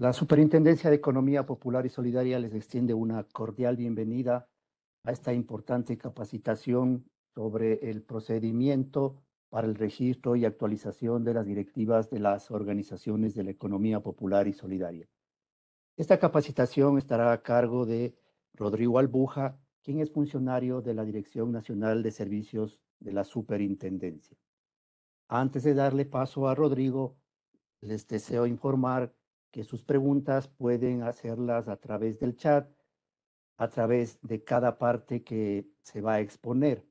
La Superintendencia de Economía Popular y Solidaria les extiende una cordial bienvenida a esta importante capacitación sobre el procedimiento para el registro y actualización de las directivas de las organizaciones de la economía popular y solidaria. Esta capacitación estará a cargo de Rodrigo Albuja, quien es funcionario de la Dirección Nacional de Servicios de la Superintendencia. Antes de darle paso a Rodrigo, les deseo informar que sus preguntas pueden hacerlas a través del chat, a través de cada parte que se va a exponer.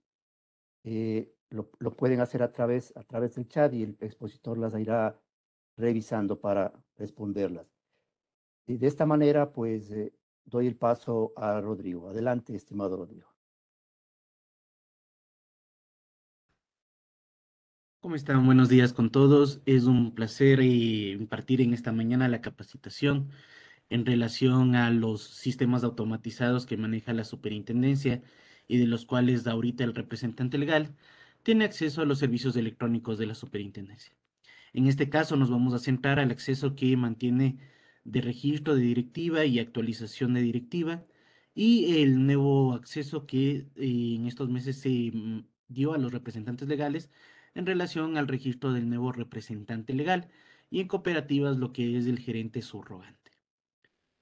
Eh, lo, pueden hacer a través, a través del chat y el expositor las irá revisando para responderlas. Y de esta manera, pues, eh, doy el paso a Rodrigo. Adelante, estimado Rodrigo. ¿Cómo están? Buenos días con todos. Es un placer eh, impartir en esta mañana la capacitación en relación a los sistemas automatizados que maneja la superintendencia y de los cuales ahorita el representante legal tiene acceso a los servicios electrónicos de la superintendencia. En este caso nos vamos a centrar al acceso que mantiene de registro de directiva y actualización de directiva y el nuevo acceso que eh, en estos meses se mm, dio a los representantes legales en relación al registro del nuevo representante legal y en cooperativas lo que es el gerente subrogante.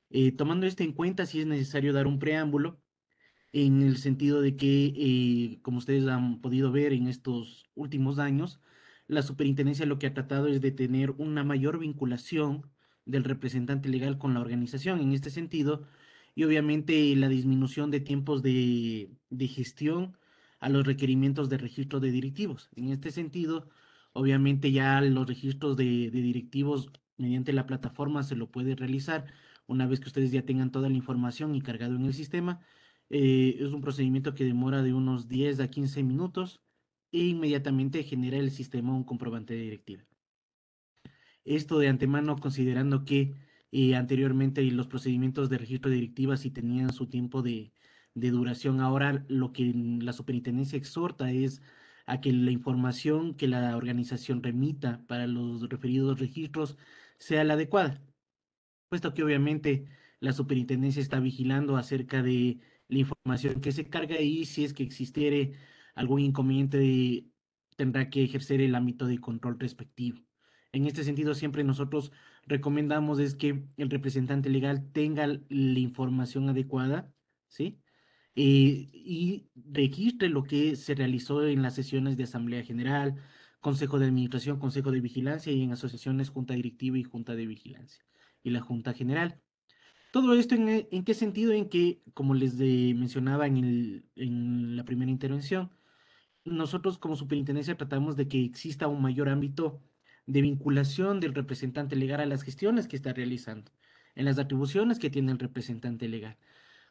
Eh, tomando esto en cuenta, sí es necesario dar un preámbulo en el sentido de que, eh, como ustedes han podido ver en estos últimos años, la superintendencia lo que ha tratado es de tener una mayor vinculación del representante legal con la organización en este sentido y obviamente la disminución de tiempos de, de gestión a los requerimientos de registro de directivos. En este sentido, obviamente ya los registros de, directivos mediante la plataforma se lo puede realizar una vez que ustedes ya tengan toda la información y cargado en el sistema. Eh, es un procedimiento que demora de unos 10 a 15 minutos e inmediatamente genera el sistema un comprobante de directiva. Esto de antemano considerando que eh, anteriormente los procedimientos de registro de directiva sí tenían su tiempo de, de duración. Ahora lo que la superintendencia exhorta es a que la información que la organización remita para los referidos registros sea la adecuada, puesto que obviamente la superintendencia está vigilando acerca de la información que se carga y si es que existiere algún inconveniente tendrá que ejercer el ámbito de control respectivo. En este sentido, siempre nosotros recomendamos es que el representante legal tenga la información adecuada, ¿sí? Eh, y registre lo que se realizó en las sesiones de Asamblea General, Consejo de Administración, Consejo de Vigilancia y en asociaciones Junta Directiva y Junta de Vigilancia y la Junta General. Todo esto en, eh, qué sentido, en que, como les mencionaba en, en la primera intervención, nosotros como superintendencia tratamos de que exista un mayor ámbito de vinculación del representante legal a las gestiones que está realizando, en las atribuciones que tiene el representante legal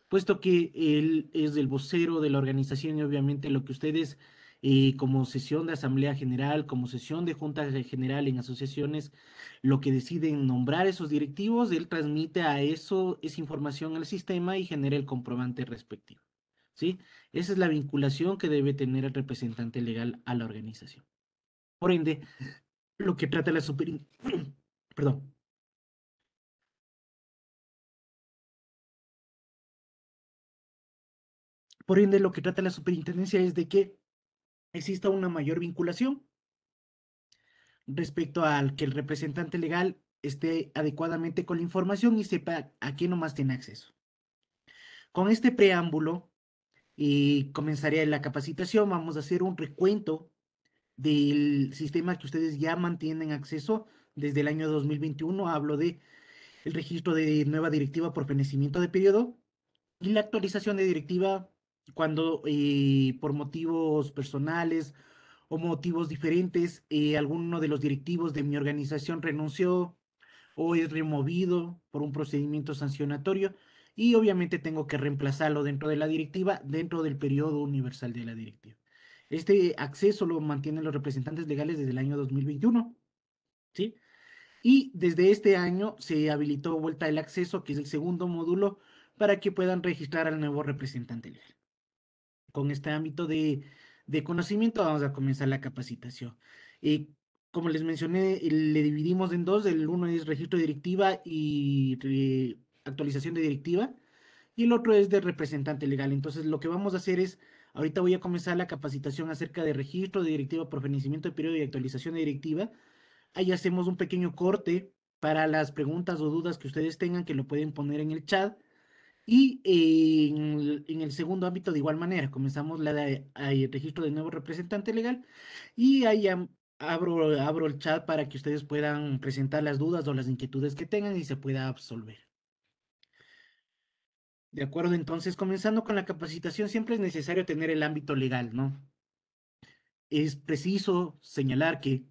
puesto que él es el vocero de la organización y obviamente lo que ustedes eh, como sesión de asamblea general, como sesión de junta general en asociaciones, lo que deciden nombrar esos directivos, él transmite a eso, esa información al sistema y genera el comprobante respectivo. ¿sí? Esa es la vinculación que debe tener el representante legal a la organización. Por ende, lo que trata la super... Perdón, Por ende, lo que trata la superintendencia es de que exista una mayor vinculación respecto al que el representante legal esté adecuadamente con la información y sepa a qué nomás tiene acceso. Con este preámbulo y eh, comenzaría la capacitación, vamos a hacer un recuento del sistema que ustedes ya mantienen acceso desde el año 2021. Hablo de el registro de nueva directiva por fenecimiento de periodo y la actualización de directiva cuando eh, por motivos personales o motivos diferentes, eh, alguno de los directivos de mi organización renunció o es removido por un procedimiento sancionatorio y obviamente tengo que reemplazarlo dentro de la directiva, dentro del periodo universal de la directiva. Este acceso lo mantienen los representantes legales desde el año 2021, ¿sí? Y desde este año se habilitó vuelta el acceso, que es el segundo módulo, para que puedan registrar al nuevo representante legal con este ámbito de, conocimiento, vamos a comenzar la capacitación. Eh, como les mencioné, le dividimos en dos, el uno es registro de directiva y actualización de directiva, y el otro es de representante legal. Entonces, lo que vamos a hacer es, ahorita voy a comenzar la capacitación acerca de registro de directiva, por fenecimiento de periodo y actualización de directiva. Ahí hacemos un pequeño corte para las preguntas o dudas que ustedes tengan, que lo pueden poner en el chat y en, el, segundo ámbito, de igual manera, comenzamos la, el registro de nuevo representante legal y ahí abro, abro el chat para que ustedes puedan presentar las dudas o las inquietudes que tengan y se pueda absolver. De acuerdo, entonces, comenzando con la capacitación, siempre es necesario tener el ámbito legal, ¿no? Es preciso señalar que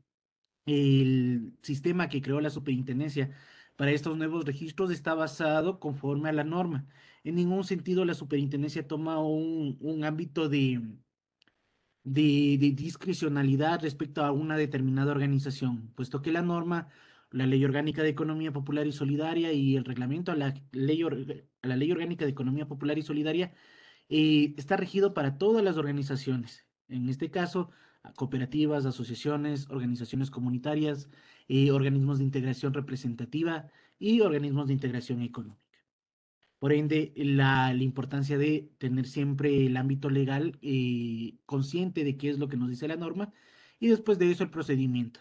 el sistema que creó la superintendencia para estos nuevos registros está basado conforme a la norma. En ningún sentido la superintendencia toma un, ámbito de, de, discrecionalidad respecto a una determinada organización, puesto que la norma, la Ley Orgánica de Economía Popular y Solidaria y el reglamento a la Ley, a la ley Orgánica de Economía Popular y Solidaria eh, está regido para todas las organizaciones. En este caso, cooperativas, asociaciones, organizaciones comunitarias, y eh, organismos de integración representativa y organismos de integración económica. Por ende, la, importancia de tener siempre el ámbito legal eh, consciente de qué es lo que nos dice la norma y después de eso el procedimiento.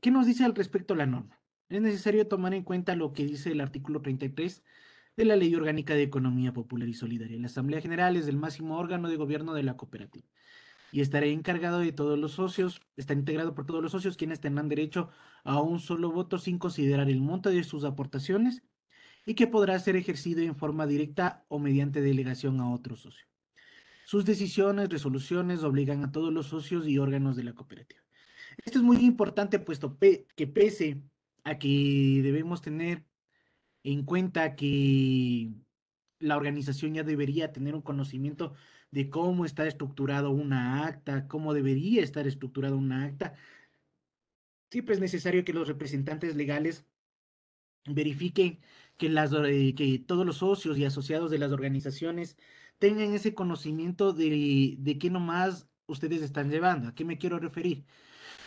¿Qué nos dice al respecto la norma? Es necesario tomar en cuenta lo que dice el artículo 33 de la Ley Orgánica de Economía Popular y Solidaria. La Asamblea General es el máximo órgano de gobierno de la cooperativa y estaré encargado de todos los socios, está integrado por todos los socios, quienes tendrán derecho a un solo voto sin considerar el monto de sus aportaciones y que podrá ser ejercido en forma directa o mediante delegación a otro socio. Sus decisiones, resoluciones obligan a todos los socios y órganos de la cooperativa. Esto es muy importante puesto que pese a que debemos tener en cuenta que la organización ya debería tener un conocimiento de cómo está estructurado una acta, cómo debería estar estructurada una acta. Siempre es necesario que los representantes legales verifiquen que, las, eh, que todos los socios y asociados de las organizaciones tengan ese conocimiento de, de qué nomás ustedes están llevando. ¿A qué me quiero referir?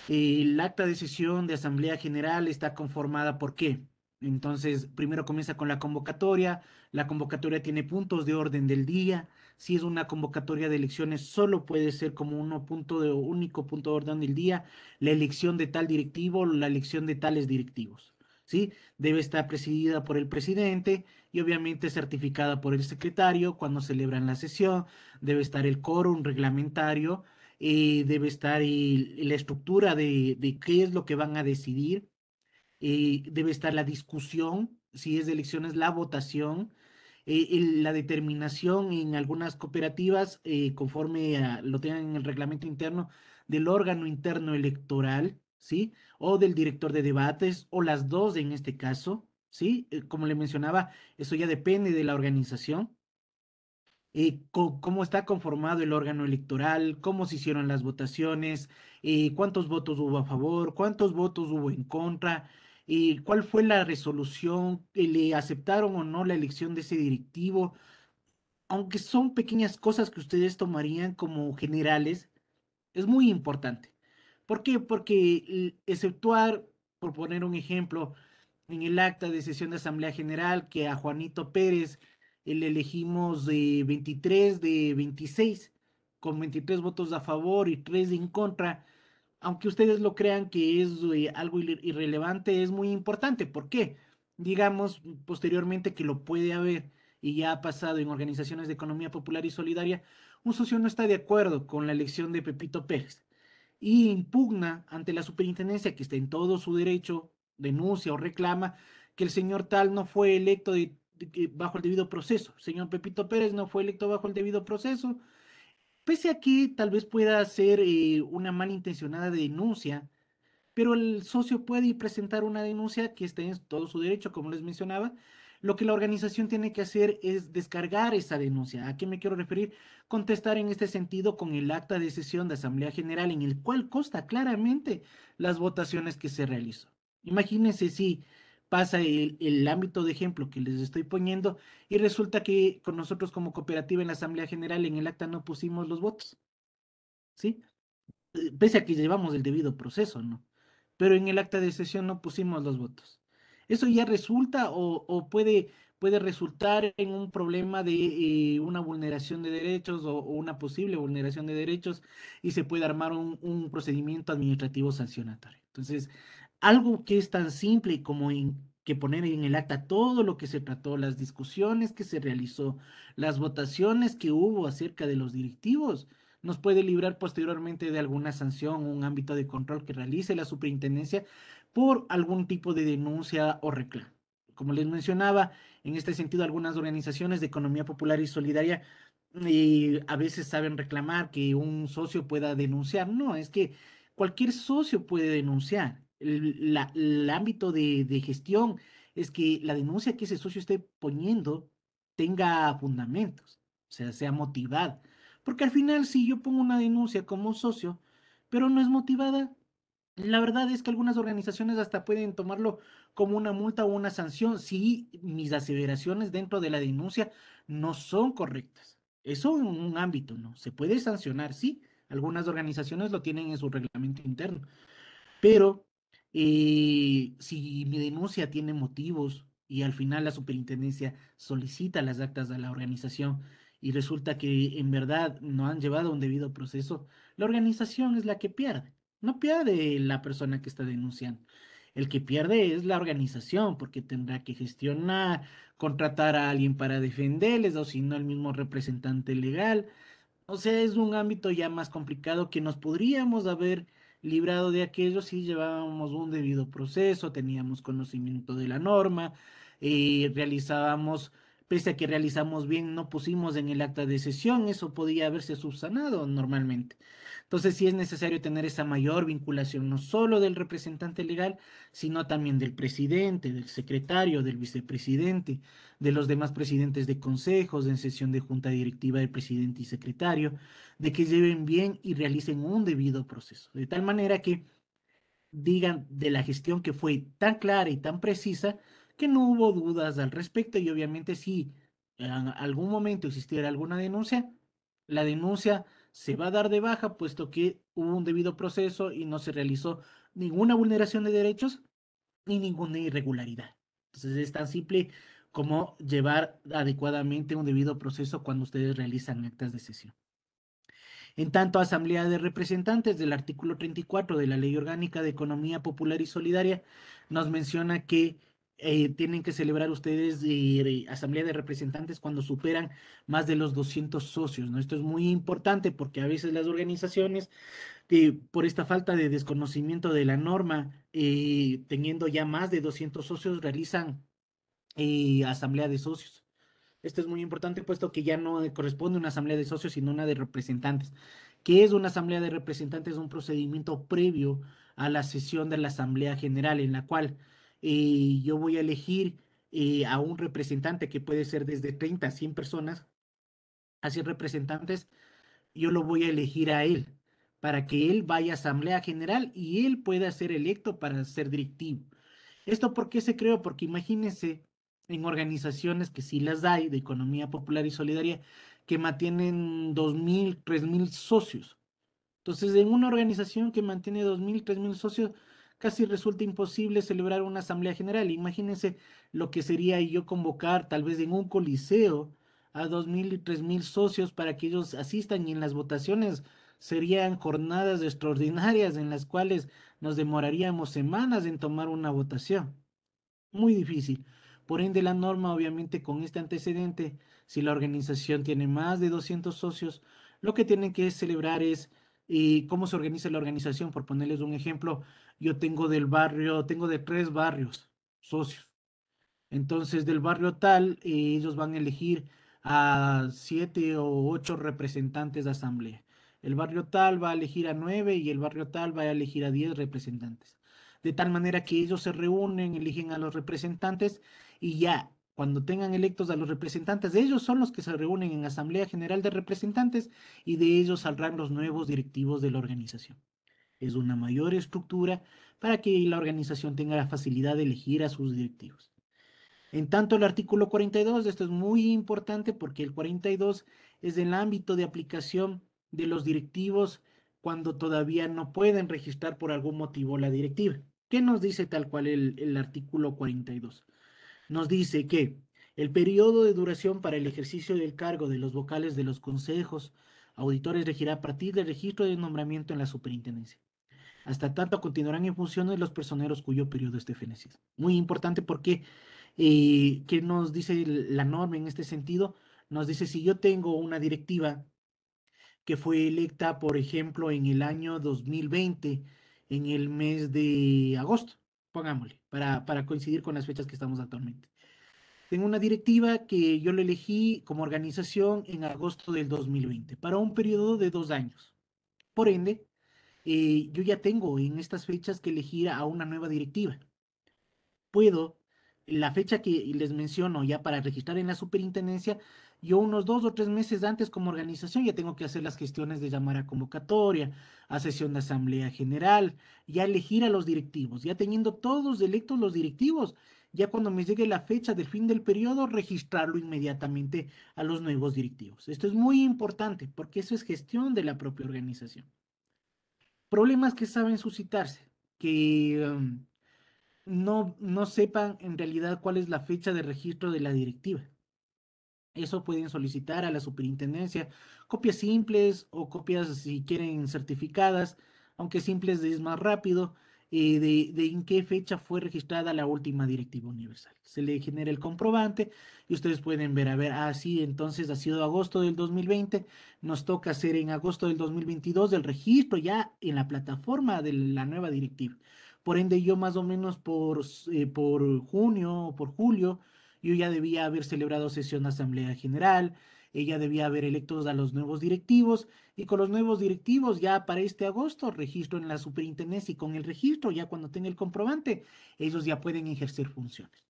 Eh, el acta de sesión de Asamblea General está conformada por qué. Entonces, primero comienza con la convocatoria, la convocatoria tiene puntos de orden del día, si es una convocatoria de elecciones, solo puede ser como uno punto de único punto de orden del día, la elección de tal directivo, o la elección de tales directivos. ¿Sí? Debe estar presidida por el presidente y obviamente certificada por el secretario cuando celebran la sesión. Debe estar el quórum reglamentario, eh, debe estar la estructura de, qué es lo que van a decidir, eh, debe estar la discusión, si es de elecciones, la votación, eh, la determinación en algunas cooperativas, eh, conforme a, lo tengan en el reglamento interno, del órgano interno electoral, ¿sí? O del director de debates, o las dos en este caso, ¿sí? Eh, como le mencionaba, eso ya depende de la organización. cómo está conformado el órgano electoral, cómo se hicieron las votaciones, cuántos votos hubo a favor, cuántos votos hubo en contra, y eh, cuál fue la resolución, eh, le aceptaron o no la elección de ese directivo, aunque son pequeñas cosas que ustedes tomarían como generales, es muy importante. ¿Por qué? Porque eh, exceptuar, por poner un ejemplo, en el acta de sesión de Asamblea General que a Juanito Pérez le elegimos de 23 de 26, con 23 votos a favor y 3 en contra, aunque ustedes lo crean que es eh, algo irrelevante, es muy importante. ¿Por qué? Digamos posteriormente que lo puede haber y ya ha pasado en organizaciones de economía popular y solidaria, un socio no está de acuerdo con la elección de Pepito Pérez y impugna ante la superintendencia que está en todo su derecho, denuncia o reclama que el señor tal no fue electo bajo el debido proceso. El señor Pepito Pérez no fue electo bajo el debido proceso pese a que tal vez pueda ser eh, una malintencionada denuncia, pero el socio puede presentar una denuncia que esté en todo su derecho, como les mencionaba. Lo que la organización tiene que hacer es descargar esa denuncia. ¿A qué me quiero referir? Contestar en este sentido con el acta de sesión de Asamblea General, en el cual consta claramente las votaciones que se realizó. Imagínense si pasa el, ámbito de ejemplo que les estoy poniendo y resulta que con nosotros como cooperativa en la Asamblea General en el acta no pusimos los votos, ¿sí? Eh, pese a que llevamos el debido proceso, ¿no? Pero en el acta de sesión no pusimos los votos. Eso ya resulta o, puede, puede resultar en un problema de eh, una vulneración de derechos o, una posible vulneración de derechos y se puede armar un, un procedimiento administrativo sancionatorio. Entonces, algo que es tan simple como en, que poner en el acta todo lo que se trató, las discusiones que se realizó, las votaciones que hubo acerca de los directivos, nos puede librar posteriormente de alguna sanción o un ámbito de control que realice la superintendencia por algún tipo de denuncia o reclamo. Como les mencionaba, en este sentido, algunas organizaciones de economía popular y solidaria eh, a veces saben reclamar que un socio pueda denunciar. No, es que cualquier socio puede denunciar el, ámbito de, gestión es que la denuncia que ese socio esté poniendo tenga fundamentos, o sea, sea motivada. Porque al final, si yo pongo una denuncia como socio, pero no es motivada, la verdad es que algunas organizaciones hasta pueden tomarlo como una multa o una sanción si mis aseveraciones dentro de la denuncia no son correctas. Eso en un ámbito, ¿no? Se puede sancionar, sí. Algunas organizaciones lo tienen en su reglamento interno. Pero y eh, si mi denuncia tiene motivos y al final la superintendencia solicita las actas de la organización y resulta que en verdad no han llevado un debido proceso, la organización es la que pierde. No pierde la persona que está denunciando. El que pierde es la organización, porque tendrá que gestionar, contratar a alguien para defenderles, o si no, el mismo representante legal. O sea, es un ámbito ya más complicado que nos podríamos haber librado de aquello si llevábamos un debido proceso, teníamos conocimiento de la norma, y eh, realizábamos pese a que realizamos bien, no pusimos en el acta de sesión, eso podía haberse subsanado normalmente. Entonces sí es necesario tener esa mayor vinculación, no solo del representante legal, sino también del presidente, del secretario, del vicepresidente, de los demás presidentes de consejos, en sesión de junta directiva del presidente y secretario, de que lleven bien y realicen un debido proceso, de tal manera que digan de la gestión que fue tan clara y tan precisa, que no hubo dudas al respecto y obviamente si en algún momento existiera alguna denuncia, la denuncia se va a dar de baja puesto que hubo un debido proceso y no se realizó ninguna vulneración de derechos ni ninguna irregularidad. Entonces es tan simple como llevar adecuadamente un debido proceso cuando ustedes realizan actas de sesión. En tanto, Asamblea de Representantes del artículo 34 de la Ley Orgánica de Economía Popular y Solidaria nos menciona que eh, tienen que celebrar ustedes asamblea de representantes cuando superan más de los 200 socios, ¿no? Esto es muy importante porque a veces las organizaciones, eh, por esta falta de desconocimiento de la norma, eh, teniendo ya más de 200 socios, realizan eh, asamblea de socios. Esto es muy importante puesto que ya no corresponde una asamblea de socios, sino una de representantes. ¿Qué es una asamblea de representantes? Un procedimiento previo a la sesión de la asamblea general en la cual yo voy a elegir eh, a un representante que puede ser desde 30 a 100 personas, a 100 representantes, yo lo voy a elegir a él para que él vaya a asamblea general y él pueda ser electo para ser directivo. ¿Esto por qué se creó? Porque imagínense en organizaciones que sí las hay, de economía popular y solidaria, que mantienen 2.000, 3.000 socios. Entonces, en una organización que mantiene 2.000, 3.000 socios, casi resulta imposible celebrar una asamblea general. Imagínense lo que sería yo convocar tal vez en un coliseo a dos mil y tres mil socios para que ellos asistan y en las votaciones serían jornadas extraordinarias en las cuales nos demoraríamos semanas en tomar una votación. Muy difícil. Por ende, la norma, obviamente, con este antecedente, si la organización tiene más de 200 socios, lo que tienen que celebrar es y cómo se organiza la organización. Por ponerles un ejemplo, yo tengo del barrio, tengo de tres barrios socios. Entonces, del barrio tal, eh, ellos van a elegir a siete o ocho representantes de asamblea. El barrio tal va a elegir a nueve y el barrio tal va a elegir a diez representantes. De tal manera que ellos se reúnen, eligen a los representantes y ya cuando tengan electos a los representantes, de ellos son los que se reúnen en Asamblea General de Representantes y de ellos saldrán los nuevos directivos de la organización. Es una mayor estructura para que la organización tenga la facilidad de elegir a sus directivos. En tanto, el artículo 42, esto es muy importante porque el 42 es del ámbito de aplicación de los directivos cuando todavía no pueden registrar por algún motivo la directiva. ¿Qué nos dice tal cual el, el artículo 42? nos dice que el periodo de duración para el ejercicio del cargo de los vocales de los consejos auditores regirá a partir del registro de nombramiento en la superintendencia. Hasta tanto continuarán en función de los personeros cuyo periodo esté fenecido. Muy importante porque, eh, ¿qué nos dice la norma en este sentido? Nos dice, si yo tengo una directiva que fue electa, por ejemplo, en el año 2020, en el mes de agosto, pongámosle, para, coincidir con las fechas que estamos actualmente. Tengo una directiva que yo le elegí como organización en agosto del 2020, para un periodo de dos años. Por ende, eh, yo ya tengo en estas fechas que elegir a una nueva directiva. Puedo, la fecha que les menciono ya para registrar en la superintendencia, yo unos dos o tres meses antes como organización ya tengo que hacer las gestiones de llamar a convocatoria, a sesión de asamblea general, ya elegir a los directivos, ya teniendo todos electos los directivos, ya cuando me llegue la fecha del fin del periodo, registrarlo inmediatamente a los nuevos directivos. Esto es muy importante porque eso es gestión de la propia organización. Problemas que saben suscitarse, que um, no sepan en realidad cuál es la fecha de registro de la directiva eso pueden solicitar a la superintendencia copias simples o copias si quieren certificadas, aunque simples es más rápido, eh, de, en qué fecha fue registrada la última directiva universal. Se le genera el comprobante y ustedes pueden ver, a ver, ah, sí, entonces ha sido agosto del 2020, nos toca hacer en agosto del 2022 el registro ya en la plataforma de la nueva directiva. Por ende, yo más o menos por, eh, por junio o por julio, yo ya debía haber celebrado sesión de asamblea general, ella debía haber electos a los nuevos directivos y con los nuevos directivos ya para este agosto registro en la superintendencia y con el registro ya cuando tenga el comprobante ellos ya pueden ejercer funciones.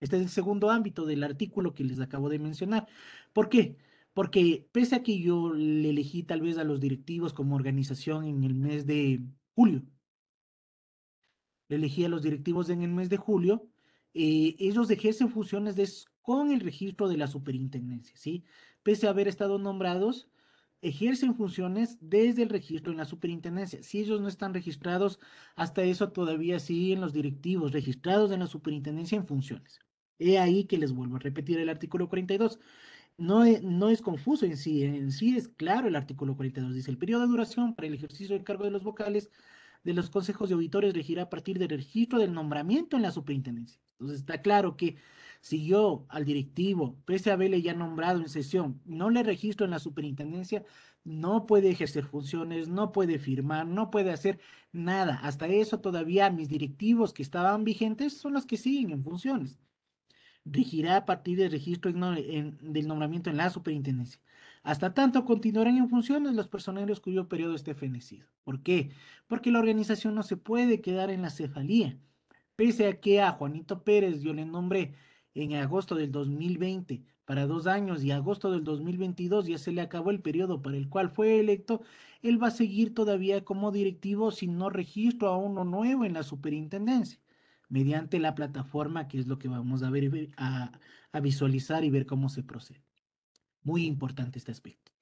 Este es el segundo ámbito del artículo que les acabo de mencionar. ¿Por qué? Porque pese a que yo le elegí tal vez a los directivos como organización en el mes de julio, le elegí a los directivos en el mes de julio, eh, ellos ejercen funciones de, con el registro de la superintendencia, ¿sí? Pese a haber estado nombrados, ejercen funciones desde el registro en la superintendencia. Si ellos no están registrados, hasta eso todavía siguen los directivos registrados en la superintendencia en funciones. He ahí que les vuelvo a repetir el artículo 42. No es, no es confuso en sí, en sí es claro el artículo 42. Dice, el periodo de duración para el ejercicio del cargo de los vocales de los consejos de auditores regirá a partir del registro del nombramiento en la superintendencia. Entonces está claro que si yo al directivo, pese a haberle ya nombrado en sesión, no le registro en la superintendencia, no puede ejercer funciones, no puede firmar, no puede hacer nada. Hasta eso todavía mis directivos que estaban vigentes son los que siguen en funciones. Regirá a partir del registro del nombramiento en la superintendencia. Hasta tanto continuarán en funciones los personeros cuyo periodo esté fenecido. ¿Por qué? Porque la organización no se puede quedar en la cefalía. Pese a que a Juanito Pérez yo le nombré en agosto del 2020 para dos años y agosto del 2022 ya se le acabó el periodo para el cual fue electo, él va a seguir todavía como directivo si no registro a uno nuevo en la superintendencia, mediante la plataforma que es lo que vamos a ver a visualizar y ver cómo se procede. Muy importante este aspecto.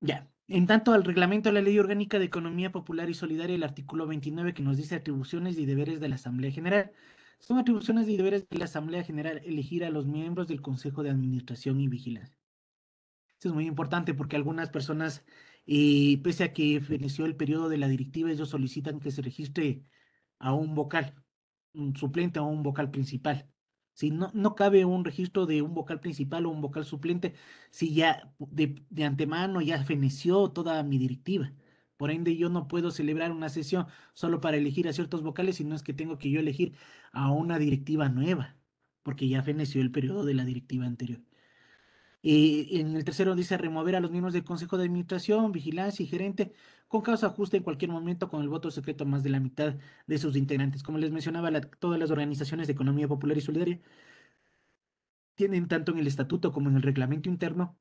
Ya, en tanto al reglamento de la Ley Orgánica de Economía Popular y Solidaria, el artículo 29 que nos dice atribuciones y deberes de la Asamblea General. Son atribuciones y deberes de la Asamblea General elegir a los miembros del Consejo de Administración y Vigilancia. Esto es muy importante porque algunas personas, eh, pese a que feneció el periodo de la directiva, ellos solicitan que se registre a un vocal, un suplente o un vocal principal. Si no, no cabe un registro de un vocal principal o un vocal suplente, si ya de, de antemano ya feneció toda mi directiva. Por ende, yo no puedo celebrar una sesión solo para elegir a ciertos vocales, sino es que tengo que yo elegir a una directiva nueva, porque ya feneció el periodo de la directiva anterior. Y eh, en el tercero dice remover a los miembros del Consejo de Administración, Vigilancia y Gerente con causa justa en cualquier momento con el voto secreto más de la mitad de sus integrantes. Como les mencionaba, todas las organizaciones de economía popular y solidaria tienen tanto en el estatuto como en el reglamento interno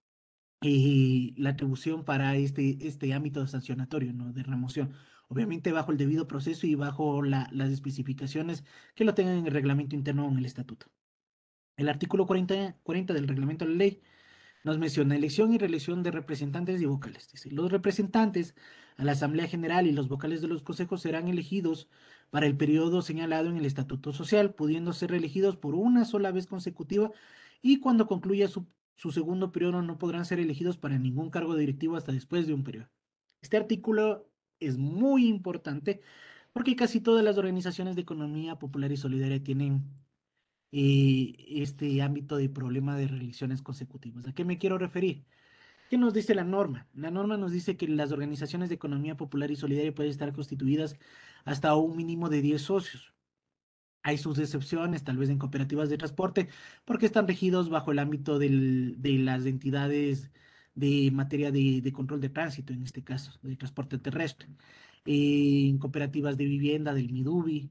eh, la atribución para este, este ámbito sancionatorio, ¿no? de remoción. Obviamente bajo el debido proceso y bajo las especificaciones que lo tengan en el reglamento interno o en el estatuto. El artículo 40, 40 del reglamento de la ley nos menciona elección y reelección de representantes y vocales. Dice, los representantes a la Asamblea General y los vocales de los consejos serán elegidos para el periodo señalado en el Estatuto Social, pudiendo ser reelegidos por una sola vez consecutiva y cuando concluya su, su segundo periodo no podrán ser elegidos para ningún cargo directivo hasta después de un periodo. Este artículo es muy importante porque casi todas las organizaciones de economía popular y solidaria tienen este ámbito de problema de religiones consecutivas. ¿A qué me quiero referir? ¿Qué nos dice la norma? La norma nos dice que las organizaciones de economía popular y solidaria pueden estar constituidas hasta un mínimo de 10 socios. Hay sus excepciones, tal vez en cooperativas de transporte, porque están regidos bajo el ámbito del, de las entidades de materia de, control de tránsito, en este caso, de transporte terrestre, en cooperativas de vivienda, del MIDUBI,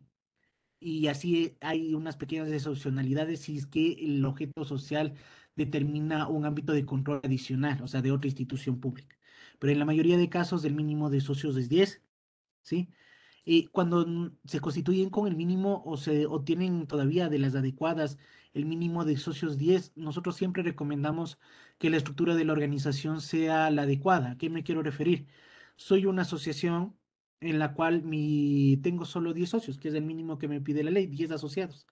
y así hay unas pequeñas excepcionalidades si es que el objeto social determina un ámbito de control adicional, o sea, de otra institución pública. Pero en la mayoría de casos el mínimo de socios es 10, ¿sí? Y cuando se constituyen con el mínimo o se obtienen todavía de las adecuadas el mínimo de socios 10, nosotros siempre recomendamos que la estructura de la organización sea la adecuada. ¿A qué me quiero referir? Soy una asociación en la cual mi, tengo solo 10 socios, que es el mínimo que me pide la ley, 10 asociados.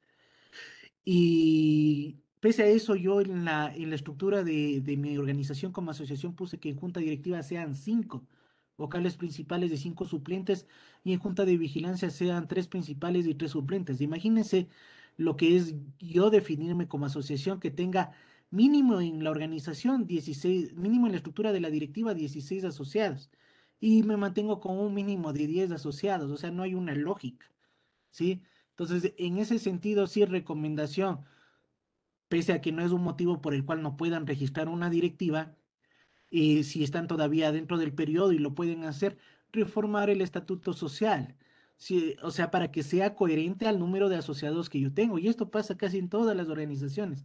Y pese a eso, yo en la, en la estructura de, de mi organización como asociación puse que en junta directiva sean 5 vocales principales de 5 suplentes y en junta de vigilancia sean 3 principales y 3 suplentes. Imagínense lo que es yo definirme como asociación que tenga mínimo en la organización 16, mínimo en la estructura de la directiva 16 asociados y me mantengo con un mínimo de 10 asociados, o sea, no hay una lógica, ¿sí? Entonces, en ese sentido, sí, recomendación, pese a que no es un motivo por el cual no puedan registrar una directiva, y eh, si están todavía dentro del periodo y lo pueden hacer, reformar el estatuto social, o sea, para que sea coherente al número de asociados que yo tengo. Y esto pasa casi en todas las organizaciones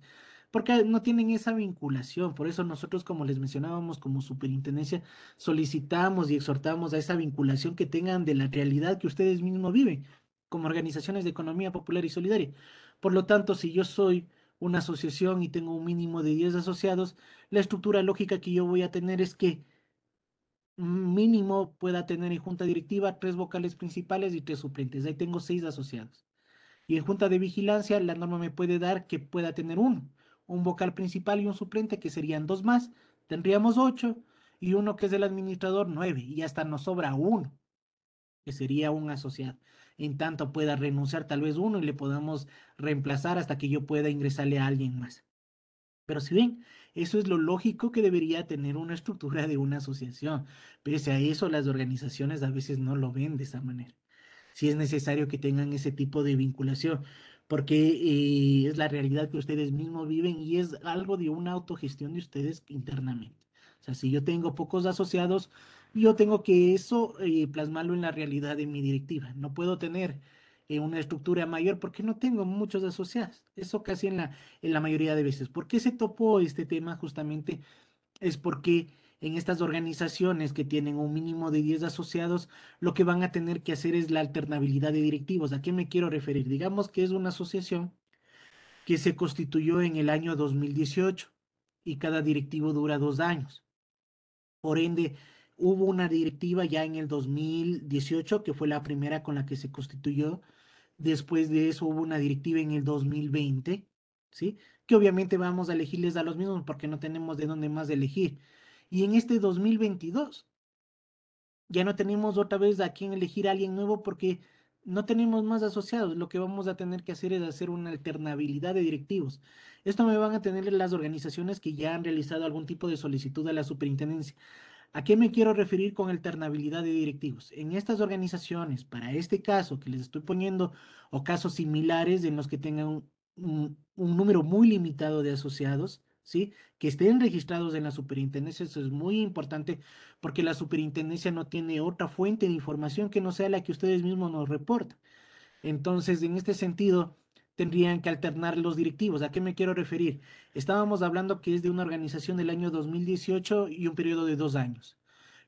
porque no tienen esa vinculación. Por eso nosotros, como les mencionábamos, como superintendencia, solicitamos y exhortamos a esa vinculación que tengan de la realidad que ustedes mismos viven como organizaciones de economía popular y solidaria. Por lo tanto, si yo soy una asociación y tengo un mínimo de 10 asociados, la estructura lógica que yo voy a tener es que mínimo pueda tener en junta directiva tres vocales principales y tres suplentes. Ahí tengo seis asociados. Y en junta de vigilancia, la norma me puede dar que pueda tener uno un vocal principal y un suplente, que serían dos más, tendríamos ocho, y uno que es el administrador, nueve, y hasta nos sobra uno, que sería un asociado. En tanto pueda renunciar tal vez uno y le podamos reemplazar hasta que yo pueda ingresarle a alguien más. Pero si ven, eso es lo lógico que debería tener una estructura de una asociación. Pese a eso, las organizaciones a veces no lo ven de esa manera. Si es necesario que tengan ese tipo de vinculación, porque eh, es la realidad que ustedes mismos viven y es algo de una autogestión de ustedes internamente. O sea, si yo tengo pocos asociados, yo tengo que eso eh, plasmarlo en la realidad de mi directiva. No puedo tener eh, una estructura mayor porque no tengo muchos asociados. Eso casi en la, en la mayoría de veces. ¿Por qué se topó este tema justamente? Es porque en estas organizaciones que tienen un mínimo de 10 asociados, lo que van a tener que hacer es la alternabilidad de directivos. ¿A qué me quiero referir? Digamos que es una asociación que se constituyó en el año 2018 y cada directivo dura dos años. Por ende, hubo una directiva ya en el 2018, que fue la primera con la que se constituyó. Después de eso hubo una directiva en el 2020, ¿sí? Que obviamente vamos a elegirles a los mismos porque no tenemos de dónde más elegir y en este 2022. Ya no tenemos otra vez a quién elegir a alguien nuevo porque no tenemos más asociados. Lo que vamos a tener que hacer es hacer una alternabilidad de directivos. Esto me van a tener las organizaciones que ya han realizado algún tipo de solicitud a la superintendencia. ¿A qué me quiero referir con alternabilidad de directivos? En estas organizaciones, para este caso que les estoy poniendo, o casos similares en los que tengan un número muy limitado de asociados, que estén registrados en la superintendencia, eso es muy importante porque la superintendencia no tiene otra fuente de información que no sea la que ustedes mismos nos reportan. Entonces, en este sentido, tendrían que alternar los directivos. ¿A qué me quiero referir? Estábamos hablando que es de una organización del año 2018 y un periodo de dos años.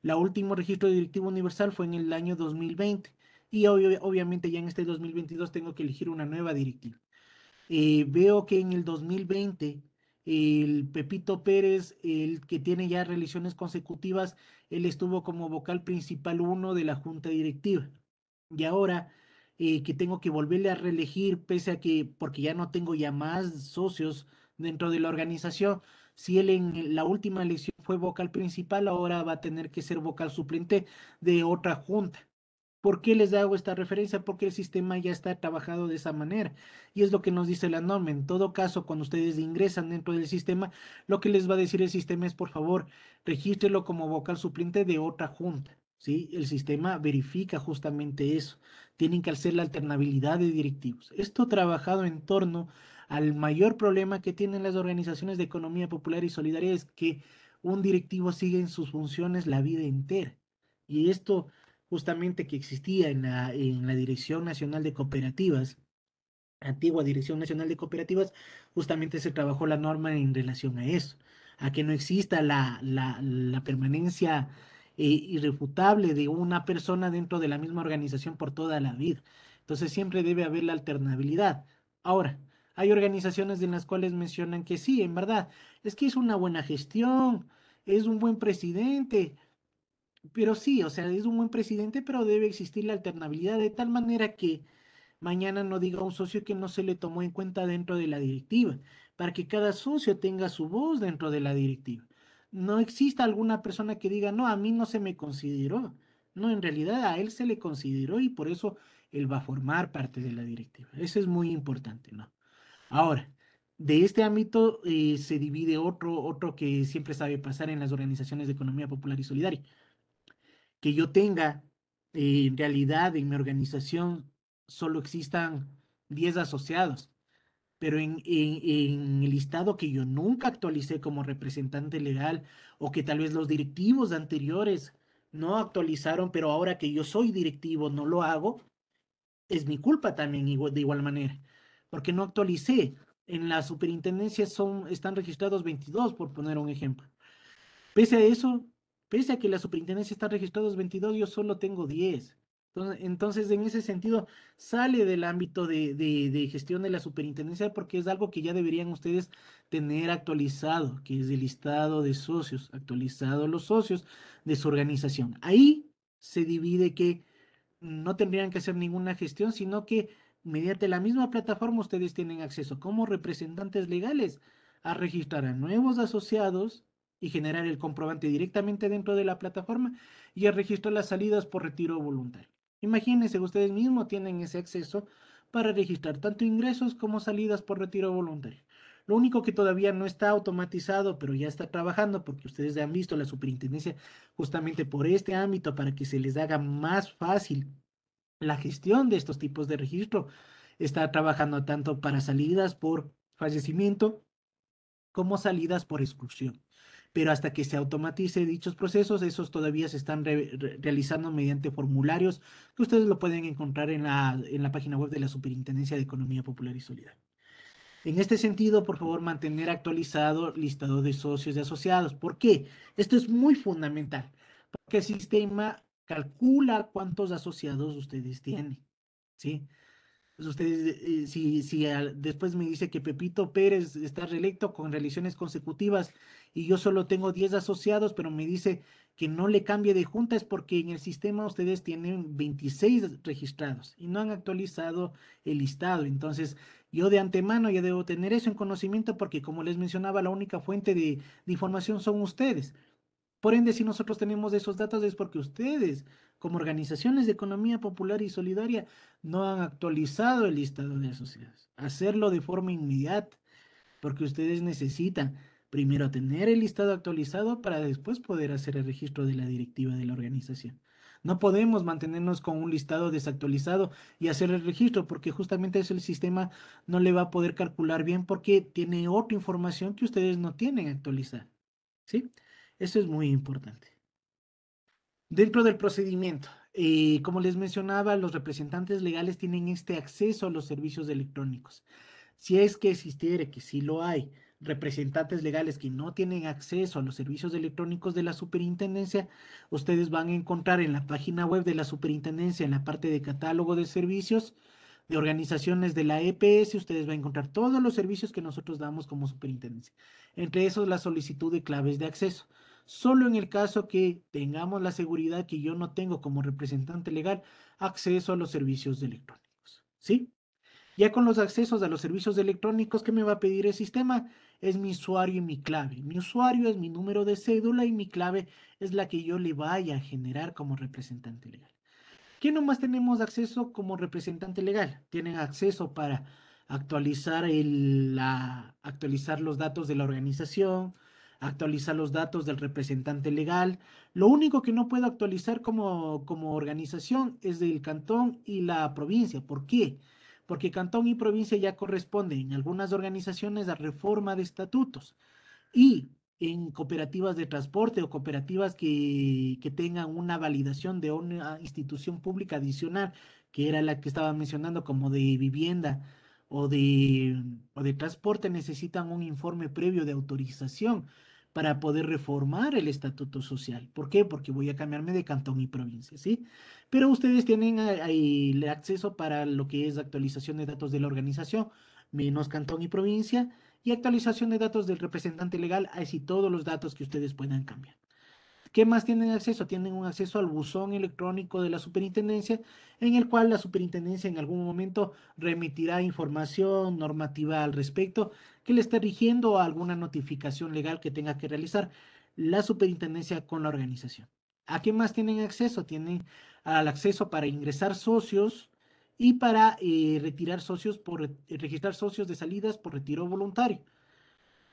La último registro de directivo universal fue en el año 2020 y obviamente ya en este 2022 tengo que elegir una nueva directiva. Eh, veo que en el 2020 el Pepito Pérez, el que tiene ya religiones consecutivas, él estuvo como vocal principal uno de la junta directiva. Y ahora eh, que tengo que volverle a reelegir, pese a que, porque ya no tengo ya más socios dentro de la organización, si él en la última elección fue vocal principal, ahora va a tener que ser vocal suplente de otra junta. ¿Por qué les hago esta referencia? Porque el sistema ya está trabajado de esa manera. Y es lo que nos dice la norma. En todo caso, cuando ustedes ingresan dentro del sistema, lo que les va a decir el sistema es, por favor, regístrelo como vocal suplente de otra junta. ¿sí? El sistema verifica justamente eso. Tienen que hacer la alternabilidad de directivos. Esto trabajado en torno al mayor problema que tienen las organizaciones de economía popular y solidaria es que un directivo sigue en sus funciones la vida entera. Y esto justamente que existía en la, en la Dirección Nacional de Cooperativas, antigua Dirección Nacional de Cooperativas, justamente se trabajó la norma en relación a eso, a que no exista la, la, permanencia eh, irrefutable de una persona dentro de la misma organización por toda la vida. Entonces siempre debe haber la alternabilidad. Ahora, hay organizaciones en las cuales mencionan que sí, en verdad, es que es una buena gestión, es un buen presidente, pero sí, o sea, es un buen presidente, pero debe existir la alternabilidad de tal manera que mañana no diga un socio que no se le tomó en cuenta dentro de la directiva, para que cada socio tenga su voz dentro de la directiva. No exista alguna persona que diga, no, a mí no se me consideró. No, en realidad a él se le consideró y por eso él va a formar parte de la directiva. Eso es muy importante, ¿no? Ahora, de este ámbito eh, se divide otro, otro que siempre sabe pasar en las organizaciones de economía popular y solidaria, que yo tenga eh, en realidad en mi organización solo existan 10 asociados, pero en, el listado que yo nunca actualicé como representante legal o que tal vez los directivos anteriores no actualizaron, pero ahora que yo soy directivo no lo hago, es mi culpa también de igual manera, porque no actualicé. En la superintendencia son, están registrados 22, por poner un ejemplo. Pese a eso, Pese a que la superintendencia está registrados 22, yo solo tengo 10. Entonces, en ese sentido, sale del ámbito de, de, gestión de la superintendencia porque es algo que ya deberían ustedes tener actualizado, que es el listado de socios, actualizado los socios de su organización. Ahí se divide que no tendrían que hacer ninguna gestión, sino que mediante la misma plataforma ustedes tienen acceso como representantes legales a registrar a nuevos asociados y generar el comprobante directamente dentro de la plataforma y el registro de las salidas por retiro voluntario. Imagínense, ustedes mismos tienen ese acceso para registrar tanto ingresos como salidas por retiro voluntario. Lo único que todavía no está automatizado, pero ya está trabajando, porque ustedes han visto la superintendencia justamente por este ámbito, para que se les haga más fácil la gestión de estos tipos de registro, está trabajando tanto para salidas por fallecimiento como salidas por exclusión pero hasta que se automatice dichos procesos, esos todavía se están realizando mediante formularios que ustedes lo pueden encontrar en la, en la página web de la Superintendencia de Economía Popular y Solidaria. En este sentido, por favor, mantener actualizado listado de socios y asociados. ¿Por qué? Esto es muy fundamental, porque el sistema calcula cuántos asociados ustedes tienen, ¿sí? Pues ustedes, eh, si, después me dice que Pepito Pérez está reelecto con reelecciones consecutivas y yo solo tengo 10 asociados, pero me dice que no le cambie de junta es porque en el sistema ustedes tienen 26 registrados y no han actualizado el listado. Entonces, yo de antemano ya debo tener eso en conocimiento porque, como les mencionaba, la única fuente de, de información son ustedes. Por ende, si nosotros tenemos esos datos es porque ustedes, como organizaciones de economía popular y solidaria, no han actualizado el listado de asociados. Hacerlo de forma inmediata, porque ustedes necesitan Primero tener el listado actualizado para después poder hacer el registro de la directiva de la organización. No podemos mantenernos con un listado desactualizado y hacer el registro porque justamente eso el sistema no le va a poder calcular bien porque tiene otra información que ustedes no tienen actualizada. ¿Sí? Eso es muy importante. Dentro del procedimiento, eh, como les mencionaba, los representantes legales tienen este acceso a los servicios electrónicos. Si es que existiere, que sí lo hay, representantes legales que no tienen acceso a los servicios electrónicos de la superintendencia, ustedes van a encontrar en la página web de la superintendencia, en la parte de catálogo de servicios, de organizaciones de la EPS, ustedes van a encontrar todos los servicios que nosotros damos como superintendencia. Entre esos, la solicitud de claves de acceso. Solo en el caso que tengamos la seguridad que yo no tengo como representante legal acceso a los servicios electrónicos. ¿Sí? Ya con los accesos a los servicios electrónicos que me va a pedir el sistema, es mi usuario y mi clave. Mi usuario es mi número de cédula y mi clave es la que yo le vaya a generar como representante legal. ¿Qué nomás tenemos acceso como representante legal? Tienen acceso para actualizar, el, la, actualizar los datos de la organización, actualizar los datos del representante legal. Lo único que no puedo actualizar como, organización es del cantón y la provincia. ¿Por qué? porque cantón y provincia ya corresponden en algunas organizaciones a reforma de estatutos y en cooperativas de transporte o cooperativas que, tengan una validación de una institución pública adicional, que era la que estaba mencionando como de vivienda o de, o de transporte, necesitan un informe previo de autorización para poder reformar el estatuto social. ¿Por qué? Porque voy a cambiarme de cantón y provincia, ¿sí? Pero ustedes tienen eh, ahí el acceso para lo que es actualización de datos de la organización, menos cantón y provincia, y actualización de datos del representante legal, así todos los datos que ustedes puedan cambiar. ¿Qué más tienen acceso? Tienen un acceso al buzón electrónico de la superintendencia, en el cual la superintendencia en algún momento remitirá información normativa al respecto que le esté rigiendo alguna notificación legal que tenga que realizar la superintendencia con la organización. ¿A qué más tienen acceso? Tienen al acceso para ingresar socios y para eh, retirar socios por registrar socios de salidas por retiro voluntario.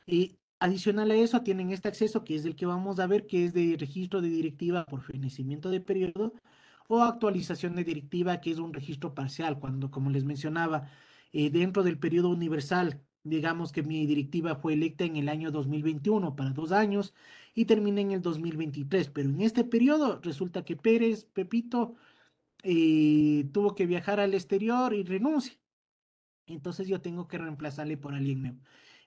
Y Adicional a eso, tienen este acceso que es el que vamos a ver, que es de registro de directiva por fenecimiento de periodo o actualización de directiva, que es un registro parcial, cuando, como les mencionaba, eh, dentro del periodo universal, digamos que mi directiva fue electa en el año 2021 para dos años y terminé en el 2023, pero en este periodo resulta que Pérez, Pepito, eh, tuvo que viajar al exterior y renuncia. Entonces yo tengo que reemplazarle por alguien nuevo.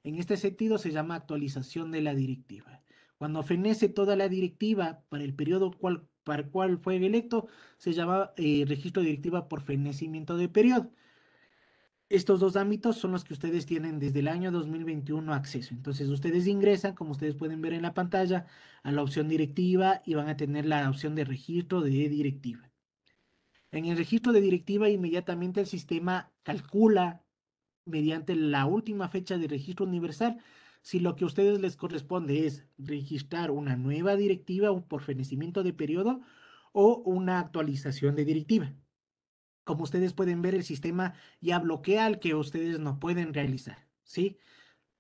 En este sentido se llama actualización de la directiva. Cuando fenece toda la directiva para el periodo para el cual fue electo, se llama eh, registro directiva por fenecimiento de periodo. Estos dos ámbitos son los que ustedes tienen desde el año 2021 acceso. Entonces, ustedes ingresan, como ustedes pueden ver en la pantalla, a la opción directiva y van a tener la opción de registro de directiva. En el registro de directiva, inmediatamente el sistema calcula mediante la última fecha de registro universal. Si lo que a ustedes les corresponde es registrar una nueva directiva por fenecimiento de periodo o una actualización de directiva. Como ustedes pueden ver, el sistema ya bloquea al que ustedes no pueden realizar, ¿sí?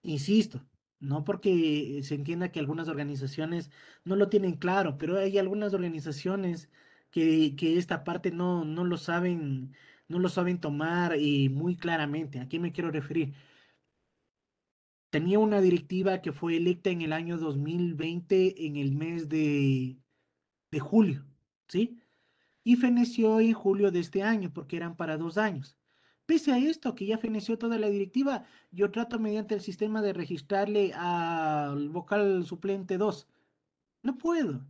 Insisto, no porque se entienda que algunas organizaciones no lo tienen claro, pero hay algunas organizaciones que, que esta parte no, no lo saben no lo saben tomar y muy claramente. ¿A quién me quiero referir? Tenía una directiva que fue electa en el año 2020, en el mes de, de julio, ¿sí? Y feneció en julio de este año, porque eran para dos años. Pese a esto, que ya feneció toda la directiva, yo trato mediante el sistema de registrarle al vocal suplente 2. No puedo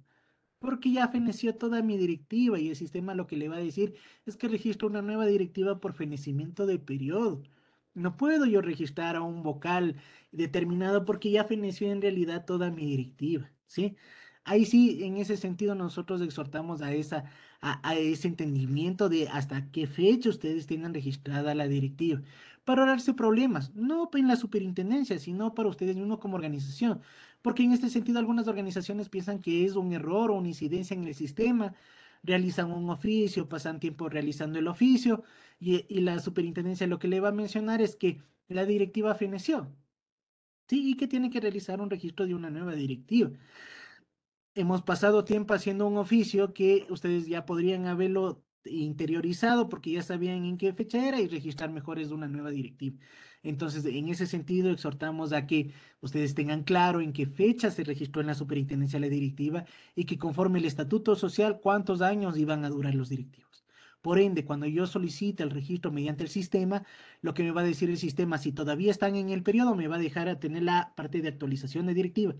porque ya feneció toda mi directiva y el sistema lo que le va a decir es que registro una nueva directiva por fenecimiento de periodo. No puedo yo registrar a un vocal determinado porque ya feneció en realidad toda mi directiva, ¿sí? Ahí sí, en ese sentido nosotros exhortamos a, esa, a, ese entendimiento de hasta qué fecha ustedes tienen registrada la directiva para ahorrarse problemas, no en la superintendencia, sino para ustedes mismos como organización porque en este sentido algunas organizaciones piensan que es un error o una incidencia en el sistema, realizan un oficio, pasan tiempo realizando el oficio y, la superintendencia lo que le va a mencionar es que la directiva feneció, ¿sí? Y que tiene que realizar un registro de una nueva directiva. Hemos pasado tiempo haciendo un oficio que ustedes ya podrían haberlo interiorizado porque ya sabían en qué fecha era y registrar mejores una nueva directiva. Entonces, en ese sentido, exhortamos a que ustedes tengan claro en qué fecha se registró en la superintendencia la directiva y que conforme el estatuto social, cuántos años iban a durar los directivos. Por ende, cuando yo solicite el registro mediante el sistema, lo que me va a decir el sistema, si todavía están en el periodo, me va a dejar a tener la parte de actualización de directiva.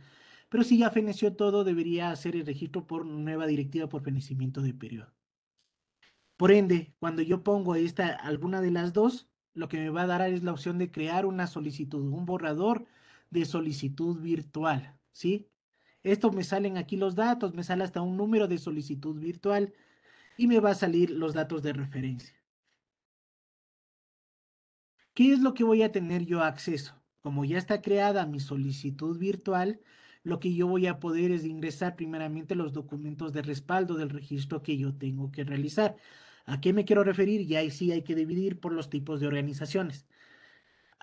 Pero si ya feneció todo, debería hacer el registro por nueva directiva por fenecimiento de periodo. Por ende, cuando yo pongo esta, alguna de las dos, lo que me va a dar es la opción de crear una solicitud, un borrador de solicitud virtual, ¿sí? Esto me salen aquí los datos, me sale hasta un número de solicitud virtual y me va a salir los datos de referencia. ¿Qué es lo que voy a tener yo acceso? Como ya está creada mi solicitud virtual, lo que yo voy a poder es ingresar primeramente los documentos de respaldo del registro que yo tengo que realizar. ¿A qué me quiero referir? Y ahí sí hay que dividir por los tipos de organizaciones.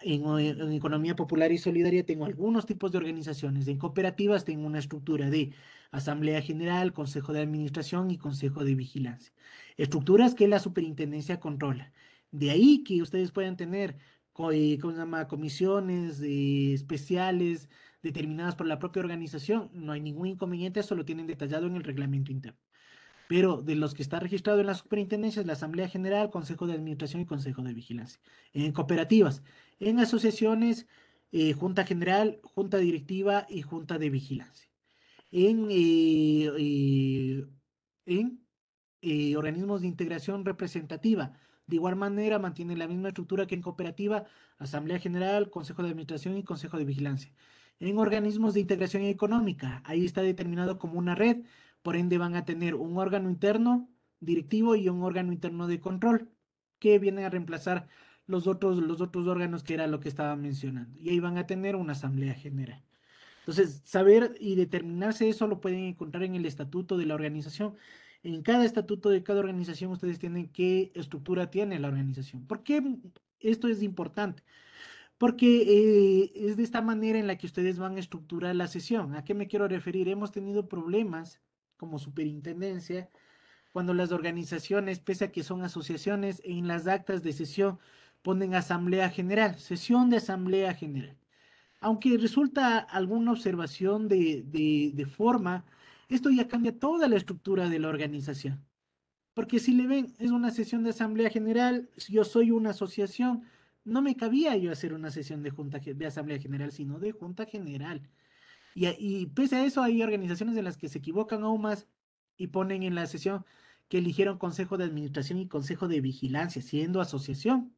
En, economía popular y solidaria tengo algunos tipos de organizaciones. En cooperativas tengo una estructura de Asamblea General, Consejo de Administración y Consejo de Vigilancia. Estructuras que la superintendencia controla. De ahí que ustedes puedan tener eh, llama? comisiones eh, especiales determinadas por la propia organización. No hay ningún inconveniente, eso lo tienen detallado en el reglamento interno pero de los que está registrado en la superintendencia es la Asamblea General, Consejo de Administración y Consejo de Vigilancia. En cooperativas, en asociaciones, eh, Junta General, Junta Directiva y Junta de Vigilancia. En, eh, eh, en organismos de integración representativa, de igual manera, mantiene la misma estructura que en cooperativa, Asamblea General, Consejo de Administración y Consejo de Vigilancia. En organismos de integración económica, ahí está determinado como una red por ende van a tener un órgano interno directivo y un órgano interno de control que vienen a reemplazar los otros, los otros órganos que era lo que estaba mencionando. Y ahí van a tener una asamblea general. Entonces, saber y determinarse eso lo pueden encontrar en el estatuto de la organización. En cada estatuto de cada organización ustedes tienen qué estructura tiene la organización. ¿Por qué esto es importante? Porque eh, es de esta manera en la que ustedes van a estructurar la sesión. ¿A qué me quiero referir? Hemos tenido problemas como superintendencia, cuando las organizaciones, pese a que son asociaciones, en las actas de sesión ponen asamblea general, sesión de asamblea general. Aunque resulta alguna observación de, forma, esto ya cambia toda la estructura de la organización. Porque si le ven, es una sesión de asamblea general, yo soy una asociación, no me cabía yo hacer una sesión de, junta, de asamblea general, sino de junta general. Y, pese a eso hay organizaciones en las que se equivocan aún más y ponen en la sesión que eligieron consejo de administración y consejo de vigilancia, siendo asociación.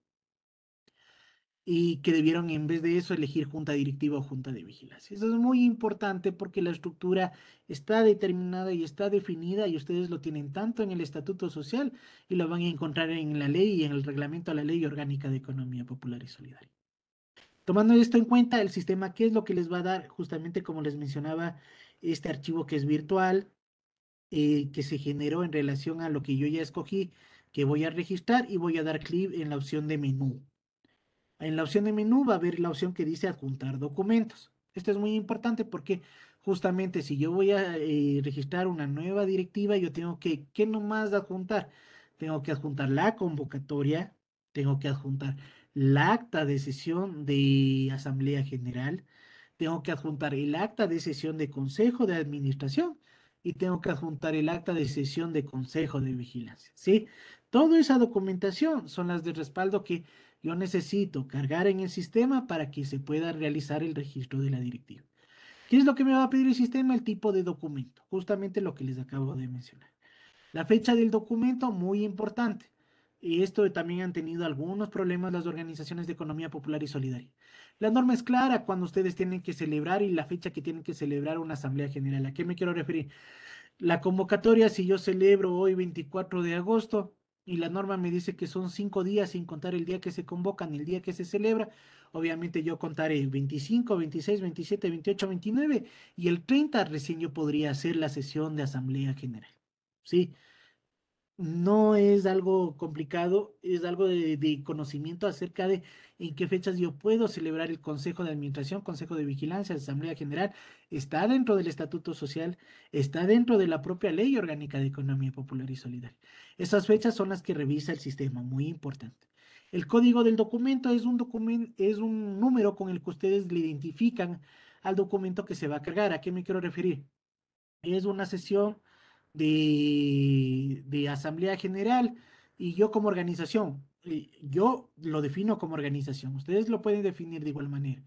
Y que debieron en vez de eso elegir junta directiva o junta de vigilancia. Eso es muy importante porque la estructura está determinada y está definida y ustedes lo tienen tanto en el Estatuto Social y lo van a encontrar en la ley y en el reglamento a la Ley Orgánica de Economía Popular y Solidaria. Tomando esto en cuenta, el sistema, ¿qué es lo que les va a dar? Justamente como les mencionaba, este archivo que es virtual, eh, que se generó en relación a lo que yo ya escogí, que voy a registrar y voy a dar clic en la opción de menú. En la opción de menú va a haber la opción que dice adjuntar documentos. Esto es muy importante porque justamente si yo voy a eh, registrar una nueva directiva, yo tengo que, ¿qué nomás adjuntar? Tengo que adjuntar la convocatoria, tengo que adjuntar la acta de sesión de Asamblea General, tengo que adjuntar el acta de sesión de Consejo de Administración y tengo que adjuntar el acta de sesión de Consejo de Vigilancia, ¿sí? Toda esa documentación son las de respaldo que yo necesito cargar en el sistema para que se pueda realizar el registro de la directiva. ¿Qué es lo que me va a pedir el sistema? El tipo de documento, justamente lo que les acabo de mencionar. La fecha del documento, muy importante y esto también han tenido algunos problemas las organizaciones de economía popular y solidaria. La norma es clara cuando ustedes tienen que celebrar y la fecha que tienen que celebrar una asamblea general. ¿A qué me quiero referir? La convocatoria, si yo celebro hoy 24 de agosto y la norma me dice que son cinco días sin contar el día que se convocan, el día que se celebra, obviamente yo contaré 25, 26, 27, 28, 29 y el 30 recién yo podría hacer la sesión de asamblea general. ¿Sí? no es algo complicado, es algo de, conocimiento acerca de en qué fechas yo puedo celebrar el Consejo de Administración, Consejo de Vigilancia, Asamblea General. Está dentro del Estatuto Social, está dentro de la propia Ley Orgánica de Economía Popular y Solidaria. Esas fechas son las que revisa el sistema, muy importante. El código del documento es un, es un número con el que ustedes le identifican al documento que se va a cargar. ¿A qué me quiero referir? Es una sesión de, Asamblea General y yo como organización. Yo lo defino como organización, ustedes lo pueden definir de igual manera.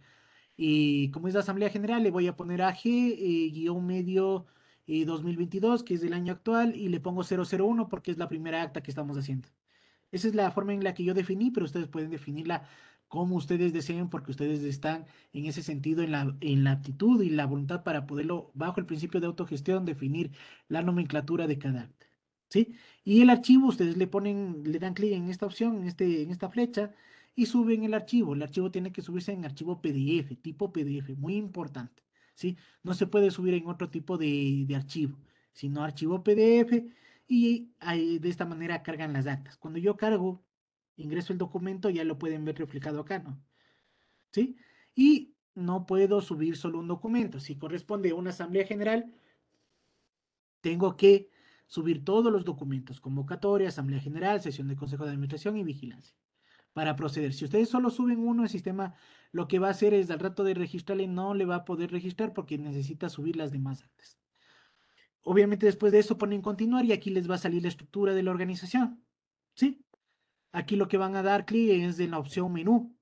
Y como es la Asamblea General, le voy a poner AG-medio eh, 2022, eh, que es del año actual, y le pongo 001 porque es la primera acta que estamos haciendo. Esa es la forma en la que yo definí, pero ustedes pueden definirla como ustedes deseen, porque ustedes están en ese sentido, en la, actitud y la voluntad para poderlo, bajo el principio de autogestión, definir la nomenclatura de cada acta. ¿Sí? Y el archivo, ustedes le ponen, le dan clic en esta opción, en, este, en esta flecha, y suben el archivo. El archivo tiene que subirse en archivo PDF, tipo PDF, muy importante. ¿sí? No se puede subir en otro tipo de, archivo, sino archivo PDF y eh, de esta manera cargan las actas. Cuando yo cargo ingreso el documento, ya lo pueden ver replicado acá, ¿no? ¿Sí? Y no puedo subir solo un documento. Si corresponde a una asamblea general, tengo que subir todos los documentos, convocatoria, asamblea general, sesión de consejo de administración y vigilancia, para proceder. Si ustedes solo suben uno, el sistema lo que va a hacer es al rato de registrarle no le va a poder registrar porque necesita subir las demás antes. Obviamente después de eso ponen continuar y aquí les va a salir la estructura de la organización. ¿Sí? Aquí lo que van a dar clic es en la opción menú.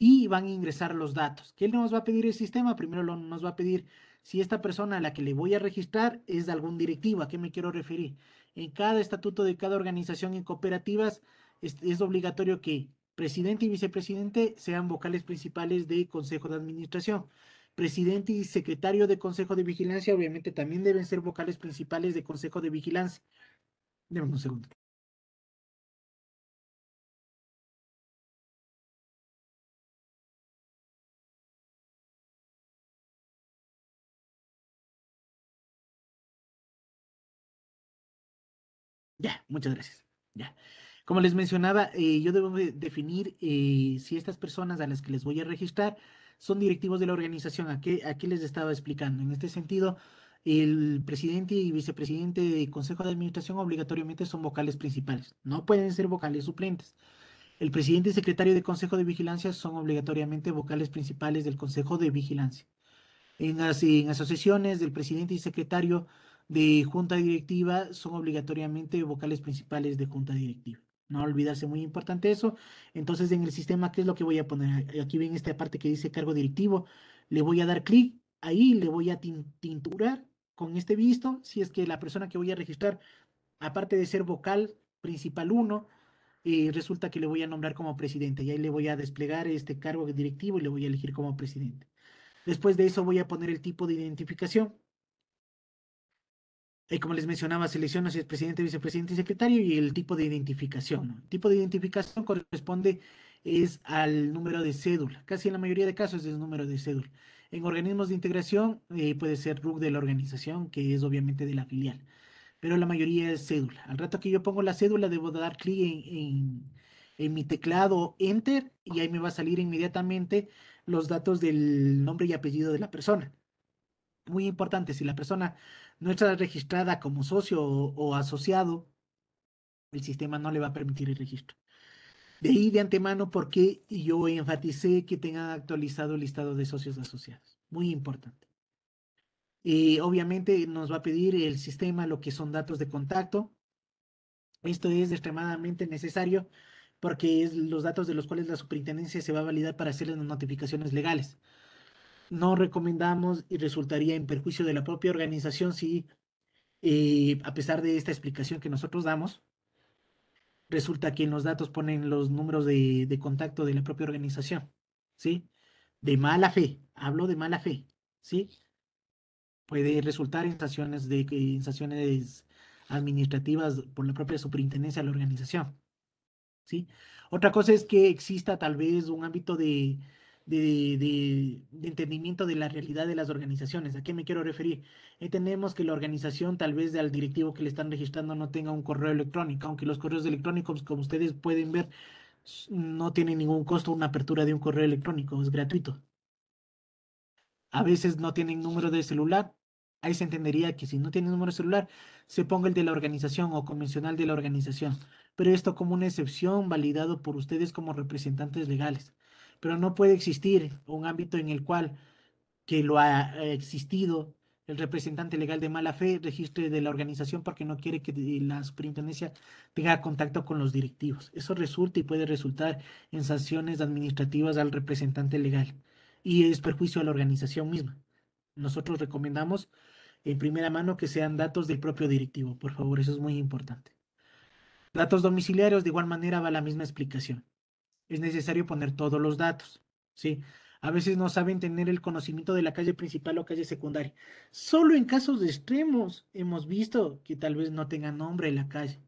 Y van a ingresar los datos. ¿Qué nos va a pedir el sistema? Primero nos va a pedir si esta persona a la que le voy a registrar es de algún directivo. ¿A qué me quiero referir? En cada estatuto de cada organización en cooperativas es, es obligatorio que presidente y vicepresidente sean vocales principales de consejo de administración. Presidente y secretario de consejo de vigilancia, obviamente, también deben ser vocales principales de consejo de vigilancia. Demos un segundo. Ya, muchas gracias. Ya. Como les mencionaba, eh, yo debo definir eh, si estas personas a las que les voy a registrar son directivos de la organización. ¿A a les estaba explicando? En este sentido, el presidente y vicepresidente del Consejo de Administración obligatoriamente son vocales principales. No pueden ser vocales suplentes. El presidente y secretario del Consejo de Vigilancia son obligatoriamente vocales principales del Consejo de Vigilancia. En, las, en asociaciones del presidente y secretario de junta directiva son obligatoriamente vocales principales de junta directiva. No olvidarse, muy importante eso. Entonces, en el sistema, ¿qué es lo que voy a poner? Eh, aquí ven esta parte que dice cargo directivo. Le voy a dar clic ahí, le voy a tinturar con este visto. Si es que la persona que voy a registrar, aparte de ser vocal principal 1, eh, resulta que le voy a nombrar como presidente. Y ahí le voy a desplegar este cargo directivo y le voy a elegir como presidente. Después de eso voy a poner el tipo de identificación como les mencionaba, selecciona si es presidente, vicepresidente y secretario y el tipo de identificación. El tipo de identificación corresponde es al número de cédula. Casi en la mayoría de casos es el número de cédula. En organismos de integración eh, puede ser RUC de la organización, que es obviamente de la filial, pero la mayoría es cédula. Al rato que yo pongo la cédula, debo dar clic en, en mi teclado Enter y ahí me va a salir inmediatamente los datos del nombre y apellido de la persona. Muy importante, si la persona no está registrada como socio o, asociado, el sistema no le va a permitir el registro. De ahí de antemano, porque yo enfaticé que tenga actualizado el listado de socios asociados. Muy importante. Y eh, obviamente nos va a pedir el sistema lo que son datos de contacto. Esto es extremadamente necesario porque es los datos de los cuales la superintendencia se va a validar para hacer las notificaciones legales no recomendamos y resultaría en perjuicio de la propia organización si, eh, a pesar de esta explicación que nosotros damos, resulta que en los datos ponen los números de, de contacto de la propia organización, ¿sí? De mala fe, hablo de mala fe, ¿sí? Puede resultar en sanciones, de, administrativas por la propia superintendencia de la organización, ¿sí? Otra cosa es que exista tal vez un ámbito de, de, entendimiento de la realidad de las organizaciones. ¿A qué me quiero referir? Entendemos que la organización, tal vez al directivo que le están registrando, no tenga un correo electrónico, aunque los correos electrónicos, como ustedes pueden ver, no tienen ningún costo una apertura de un correo electrónico, es gratuito. A veces no tienen número de celular. Ahí se entendería que si no tienen número celular, se ponga el de la organización o convencional de la organización. Pero esto como una excepción validado por ustedes como representantes legales pero no puede existir un ámbito en el cual que lo ha existido el representante legal de mala fe registre de la organización porque no quiere que eh, la superintendencia tenga contacto con los directivos. Eso resulta y puede resultar en sanciones administrativas al representante legal y es perjuicio a la organización misma. Nosotros recomendamos en primera mano que sean datos del propio directivo, por favor, eso es muy importante. Datos domiciliarios, de igual manera, va la misma explicación es necesario poner todos los datos, ¿sí? A veces no saben tener el conocimiento de la calle principal o calle secundaria. Solo en casos extremos hemos visto que tal vez no tenga nombre la calle.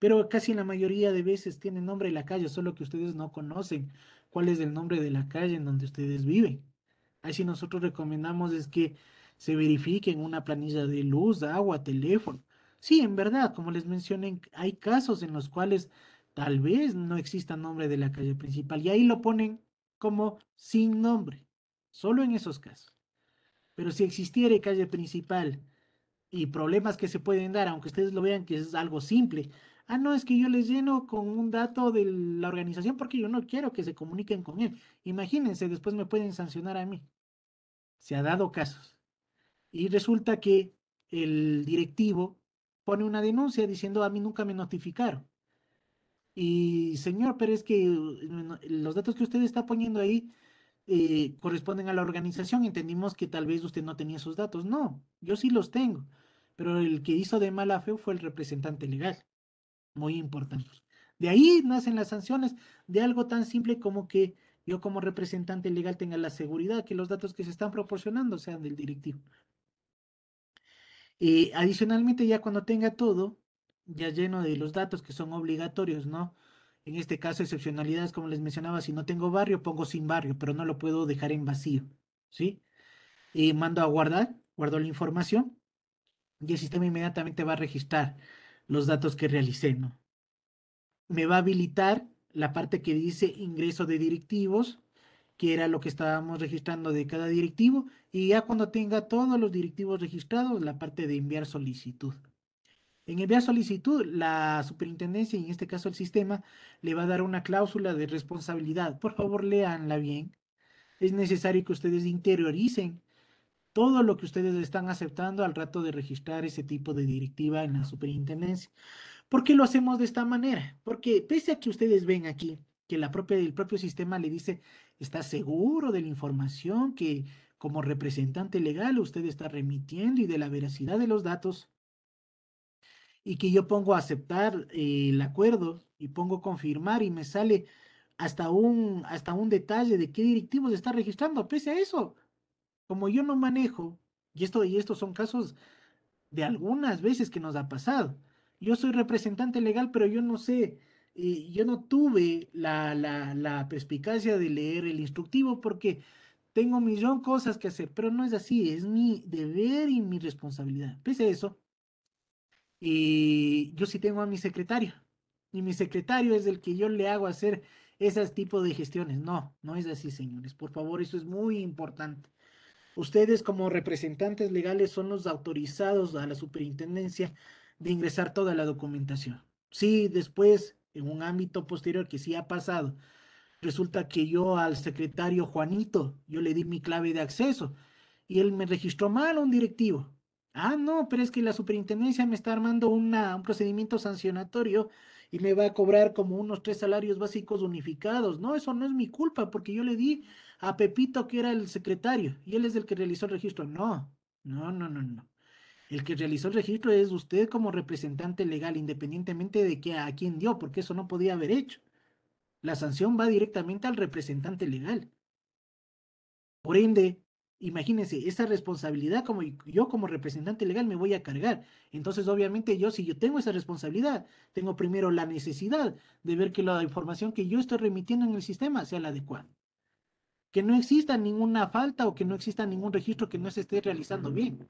Pero casi la mayoría de veces tiene nombre la calle, solo que ustedes no conocen cuál es el nombre de la calle en donde ustedes viven. Así nosotros recomendamos es que se verifiquen una planilla de luz, agua, teléfono. Sí, en verdad, como les mencioné, hay casos en los cuales tal vez no exista nombre de la calle principal. Y ahí lo ponen como sin nombre, solo en esos casos. Pero si existiera calle principal y problemas que se pueden dar, aunque ustedes lo vean que es algo simple, ah, no, es que yo les lleno con un dato de la organización porque yo no quiero que se comuniquen con él. Imagínense, después me pueden sancionar a mí. Se ha dado casos. Y resulta que el directivo pone una denuncia diciendo, a mí nunca me notificaron. Y señor, pero es que los datos que usted está poniendo ahí eh, corresponden a la organización. Entendimos que tal vez usted no tenía esos datos. No, yo sí los tengo. Pero el que hizo de mala fe fue el representante legal. Muy importante. De ahí nacen las sanciones, de algo tan simple como que yo como representante legal tenga la seguridad que los datos que se están proporcionando sean del directivo. Eh, adicionalmente, ya cuando tenga todo, ya lleno de los datos que son obligatorios, ¿no? En este caso, excepcionalidades, como les mencionaba, si no tengo barrio, pongo sin barrio, pero no lo puedo dejar en vacío, ¿sí? Y mando a guardar, guardo la información y el sistema inmediatamente va a registrar los datos que realicé, ¿no? Me va a habilitar la parte que dice ingreso de directivos, que era lo que estábamos registrando de cada directivo, y ya cuando tenga todos los directivos registrados, la parte de enviar solicitud. En enviar solicitud, la superintendencia, y en este caso el sistema, le va a dar una cláusula de responsabilidad. Por favor, leanla bien. Es necesario que ustedes interioricen todo lo que ustedes están aceptando al rato de registrar ese tipo de directiva en la superintendencia. ¿Por qué lo hacemos de esta manera? Porque pese a que ustedes ven aquí que la propia, el propio sistema le dice, está seguro de la información que como representante legal usted está remitiendo y de la veracidad de los datos, y que yo pongo aceptar el acuerdo y pongo confirmar y me sale hasta un, hasta un detalle de qué directivos está registrando. Pese a eso, como yo no manejo, y esto, y estos son casos de algunas veces que nos ha pasado. Yo soy representante legal, pero yo no sé, eh, yo no tuve la, perspicacia de leer el instructivo porque tengo un millón cosas que hacer, pero no es así, es mi deber y mi responsabilidad. Pese a eso, y yo sí tengo a mi secretario. Y mi secretario es el que yo le hago hacer esas tipo de gestiones. No, no es así, señores. Por favor, eso es muy importante. Ustedes como representantes legales son los autorizados a la superintendencia de ingresar toda la documentación. Sí, después, en un ámbito posterior que sí ha pasado, resulta que yo al secretario Juanito, yo le di mi clave de acceso y él me registró mal a un directivo. Ah, no, pero es que la superintendencia me está armando un procedimiento sancionatorio y me va a cobrar como unos tres salarios básicos unificados. No, eso no es mi culpa, porque yo le di a Pepito, que era el secretario, y él es el que realizó el registro. No, no, no, no, no. El que realizó el registro es usted como representante legal, independientemente de que a quién dio, porque eso no podía haber hecho. La sanción va directamente al representante legal. Por ende, imagínense, esa responsabilidad como yo como representante legal me voy a cargar. Entonces, obviamente, yo si yo tengo esa responsabilidad, tengo primero la necesidad de ver que la información que yo estoy remitiendo en el sistema sea la adecuada. Que no exista ninguna falta o que no exista ningún registro que no se esté realizando bien.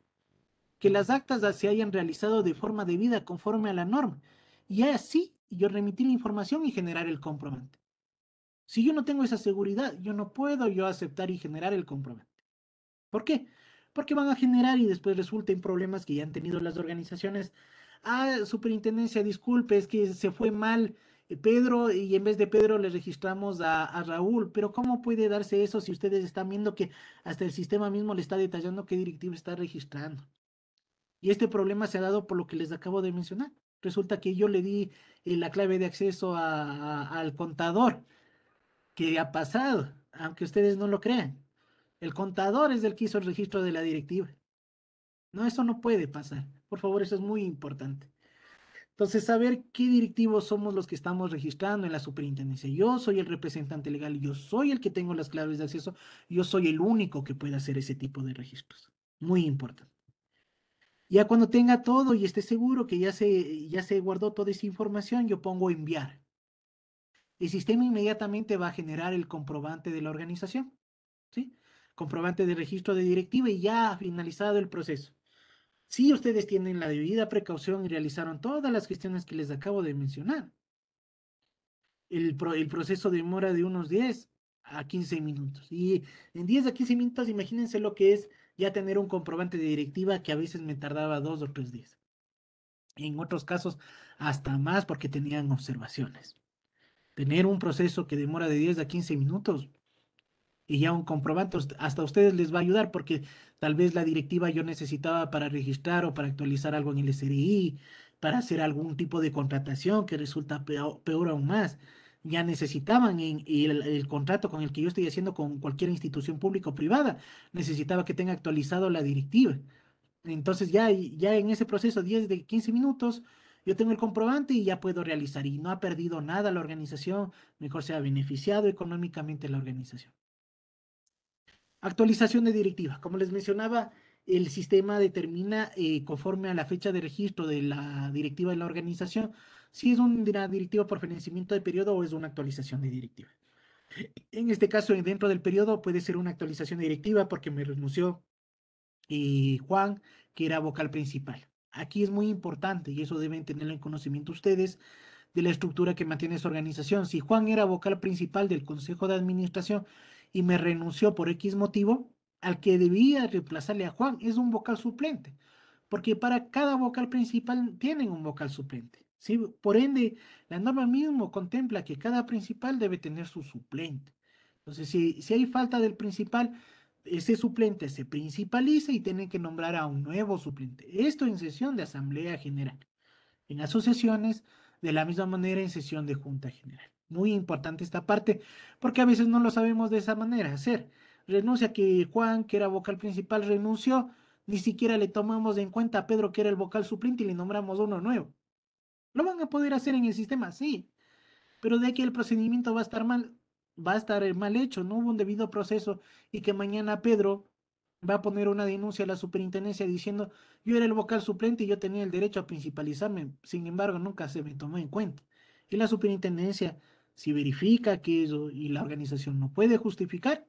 Que las actas se hayan realizado de forma debida conforme a la norma. Y así yo remitir la información y generar el comprobante. Si yo no tengo esa seguridad, yo no puedo yo aceptar y generar el comprobante. ¿Por qué? Porque van a generar y después resulten problemas que ya han tenido las organizaciones. Ah, superintendencia, disculpe, es que se fue mal eh, Pedro y en vez de Pedro le registramos a, Raúl, pero ¿cómo puede darse eso si ustedes están viendo que hasta el sistema mismo le está detallando qué directivo está registrando? Y este problema se ha dado por lo que les acabo de mencionar. Resulta que yo le di eh, la clave de acceso al contador, que ha pasado, aunque ustedes no lo crean. El contador es el que hizo el registro de la directiva. No, eso no puede pasar. Por favor, eso es muy importante. Entonces, saber qué directivos somos los que estamos registrando en la superintendencia. Yo soy el representante legal, yo soy el que tengo las claves de acceso, yo soy el único que puede hacer ese tipo de registros. Muy importante. Ya cuando tenga todo y esté seguro que ya se, ya se guardó toda esa información, yo pongo enviar. El sistema inmediatamente va a generar el comprobante de la organización. ¿sí? comprobante de registro de directiva y ya ha finalizado el proceso. Si ustedes tienen la debida precaución y realizaron todas las gestiones que les acabo de mencionar, el, el proceso demora de unos 10 a 15 minutos. Y en 10 a 15 minutos, imagínense lo que es ya tener un comprobante de directiva que a veces me tardaba dos o tres días. En otros casos, hasta más porque tenían observaciones. Tener un proceso que demora de 10 a 15 minutos y ya un comprobante hasta ustedes les va a ayudar porque tal vez la directiva yo necesitaba para registrar o para actualizar algo en el SRI, para hacer algún tipo de contratación que resulta peor, aún más. Ya necesitaban en, el, contrato con el que yo estoy haciendo con cualquier institución pública o privada, necesitaba que tenga actualizado la directiva. Entonces ya, ya en ese proceso 10 de 15 minutos, yo tengo el comprobante y ya puedo realizar y no ha perdido nada la organización, mejor se ha beneficiado económicamente la organización. Actualización de directiva. Como les mencionaba, el sistema determina eh, conforme a la fecha de registro de la directiva de la organización si es una directiva por financiamiento de periodo o es una actualización de directiva. En este caso, dentro del periodo puede ser una actualización de directiva porque me renunció y eh, Juan, que era vocal principal. Aquí es muy importante y eso deben tenerlo en conocimiento ustedes de la estructura que mantiene su organización. Si Juan era vocal principal del Consejo de Administración, y me renunció por X motivo, al que debía reemplazarle a Juan es un vocal suplente, porque para cada vocal principal tienen un vocal suplente. Por ende, la norma mismo contempla que cada principal debe tener su suplente. Entonces, si, si hay falta del principal, ese suplente se principaliza y tiene que nombrar a un nuevo suplente. Esto en sesión de Asamblea General. En asociaciones, de la misma manera en sesión de Junta General. Muy importante esta parte, porque a veces no lo sabemos de esa manera hacer. Renuncia que Juan, que era vocal principal, renunció, ni siquiera le tomamos en cuenta a Pedro, que era el vocal suplente, y le nombramos uno nuevo. ¿Lo van a poder hacer en el sistema? Sí, pero de que el procedimiento va a estar mal, va a estar eh, mal hecho, no hubo un debido proceso y que mañana Pedro va a poner una denuncia a la superintendencia diciendo yo era el vocal suplente y yo tenía el derecho a principalizarme, sin embargo nunca se me tomó en cuenta. Y la superintendencia si verifica que eso y la organización no puede justificar,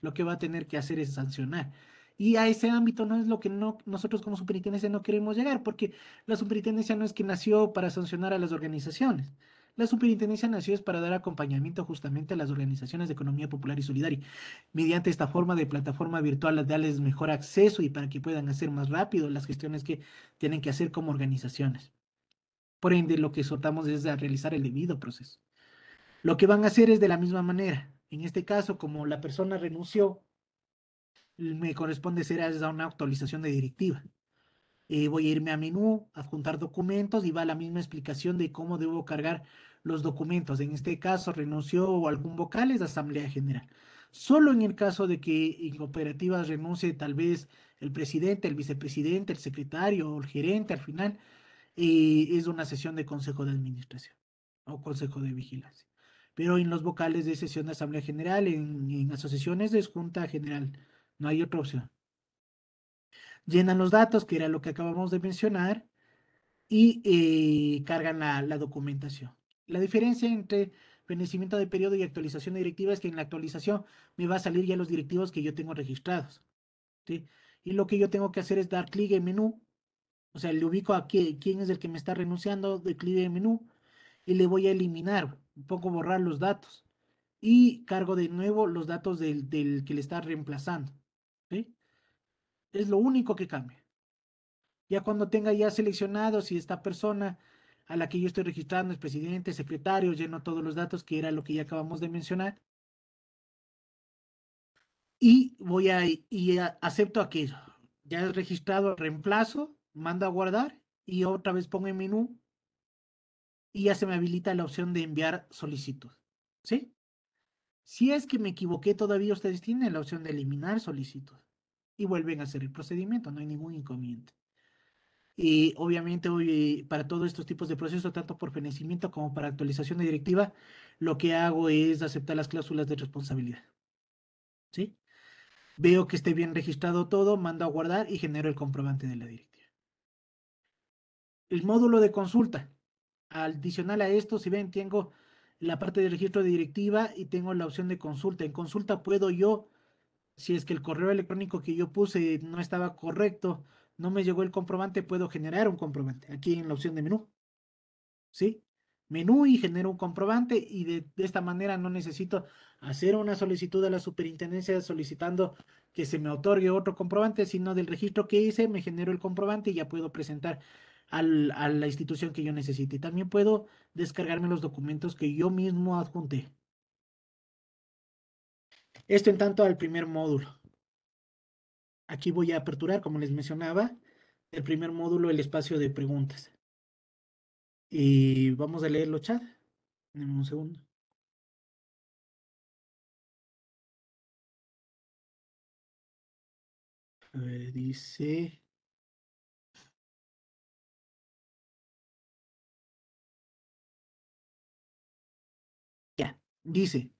lo que va a tener que hacer es sancionar. Y a ese ámbito no es lo que nosotros como superintendencia no queremos llegar, porque la superintendencia no es que nació para sancionar a las organizaciones. La superintendencia nació es para dar acompañamiento justamente a las organizaciones de economía popular y solidaria, mediante esta forma de plataforma virtual, darles mejor acceso y para que puedan hacer más rápido las gestiones que tienen que hacer como organizaciones. Por ende, lo que soltamos es a realizar el debido proceso. Lo que van a hacer es de la misma manera. En este caso, como la persona renunció, me corresponde hacer una actualización de directiva. Eh, voy a irme a menú, adjuntar documentos y va la misma explicación de cómo debo cargar los documentos. En este caso, renunció o algún vocal es Asamblea General. Solo en el caso de que en cooperativas renuncie tal vez el presidente, el vicepresidente, el secretario o el gerente al final, eh, es una sesión de consejo de administración o consejo de vigilancia pero en los vocales de sesión de asamblea general, en, asociaciones de junta general, no hay otra opción. Llenan los datos, que era lo que acabamos de mencionar, y eh, cargan la, documentación. La diferencia entre vencimiento de periodo y actualización de directiva es que en la actualización me va a salir ya los directivos que yo tengo registrados. Y lo que yo tengo que hacer es dar clic en menú. O sea, le ubico a quién es el que me está renunciando, de clic en menú, y le voy a eliminar un poco borrar los datos y cargo de nuevo los datos del, del que le está reemplazando. Es lo único que cambia. Ya cuando tenga ya seleccionado si esta persona a la que yo estoy registrando es presidente, secretario, lleno todos los datos que era lo que ya acabamos de mencionar. Y voy a, y acepto aquello. Ya he registrado reemplazo, mando a guardar y otra vez pongo en menú y ya se me habilita la opción de enviar solicitud. ¿Sí? Si es que me equivoqué, todavía ustedes tienen la opción de eliminar solicitud y vuelven a hacer el procedimiento, no hay ningún inconveniente. Y obviamente hoy para todos estos tipos de procesos, tanto por fenecimiento como para actualización de directiva, lo que hago es aceptar las cláusulas de responsabilidad. ¿Sí? Veo que esté bien registrado todo, mando a guardar y genero el comprobante de la directiva. El módulo de consulta. Adicional a esto, si ven, tengo la parte de registro de directiva y tengo la opción de consulta. En consulta puedo yo, si es que el correo electrónico que yo puse no estaba correcto, no me llegó el comprobante, puedo generar un comprobante aquí en la opción de menú. ¿Sí? Menú y genero un comprobante y de, de esta manera no necesito hacer una solicitud a la superintendencia solicitando que se me otorgue otro comprobante, sino del registro que hice, me genero el comprobante y ya puedo presentar a la institución que yo necesite. También puedo descargarme los documentos que yo mismo adjunté. Esto en tanto al primer módulo. Aquí voy a aperturar, como les mencionaba, el primer módulo, el espacio de preguntas. Y vamos a leerlo, chat. un segundo. A ver, dice... Dice,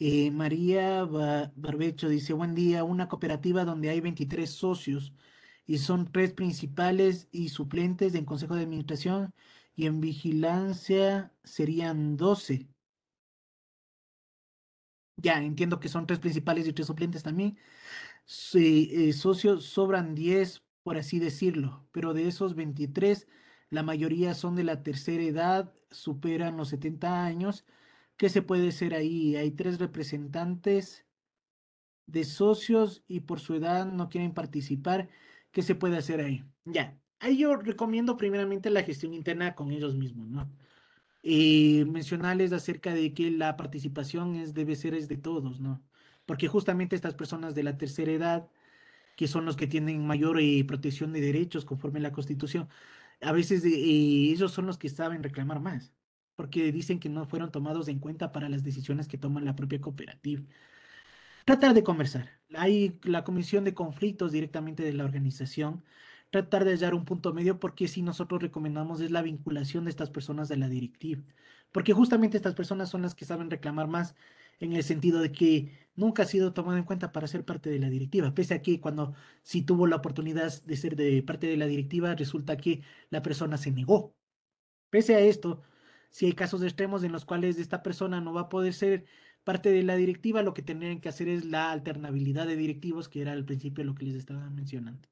eh, María Barbecho dice, buen día, una cooperativa donde hay 23 socios y son tres principales y suplentes en consejo de administración y en vigilancia serían 12. Ya, entiendo que son tres principales y tres suplentes también. Eh, socios sobran 10, por así decirlo, pero de esos 23, la mayoría son de la tercera edad, superan los 70 años ¿Qué se puede hacer ahí? Hay tres representantes de socios y por su edad no quieren participar. ¿Qué se puede hacer ahí? Ya, ahí yo recomiendo primeramente la gestión interna con ellos mismos, ¿no? Y mencionarles acerca de que la participación es, debe ser de todos, ¿no? Porque justamente estas personas de la tercera edad, que son los que tienen mayor eh, protección de derechos conforme la Constitución, a veces eh, ellos son los que saben reclamar más porque dicen que no fueron tomados en cuenta para las decisiones que toma la propia cooperativa. Tratar de conversar. Hay la comisión de conflictos directamente de la organización. Tratar de hallar un punto medio porque si nosotros recomendamos es la vinculación de estas personas de la directiva. Porque justamente estas personas son las que saben reclamar más en el sentido de que nunca ha sido tomado en cuenta para ser parte de la directiva, pese a que cuando sí tuvo la oportunidad de ser de parte de la directiva, resulta que la persona se negó. Pese a esto, si hay casos extremos en los cuales esta persona no va a poder ser parte de la directiva, lo que tendrían que hacer es la alternabilidad de directivos, que era al principio lo que les estaba mencionando.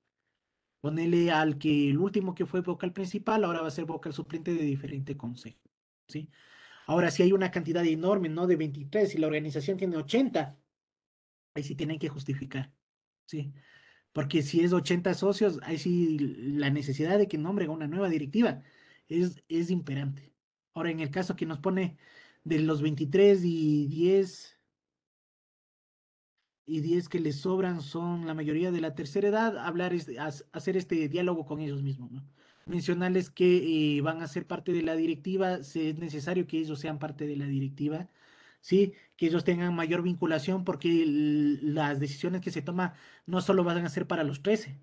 Ponele al que el último que fue vocal principal, ahora va a ser vocal suplente de diferente consejo, ¿sí? Ahora, si hay una cantidad enorme, ¿no? De 23, y la organización tiene 80, ahí sí tienen que justificar, ¿sí? Porque si es 80 socios, ahí sí la necesidad de que nombre una nueva directiva es, es imperante. Ahora, en el caso que nos pone de los 23 y 10 y 10 que les sobran son la mayoría de la tercera edad, hablar es, hacer este diálogo con ellos mismos, ¿no? Mencionarles que eh, van a ser parte de la directiva, si es necesario que ellos sean parte de la directiva, ¿sí? Que ellos tengan mayor vinculación porque las decisiones que se toman no solo van a ser para los 13,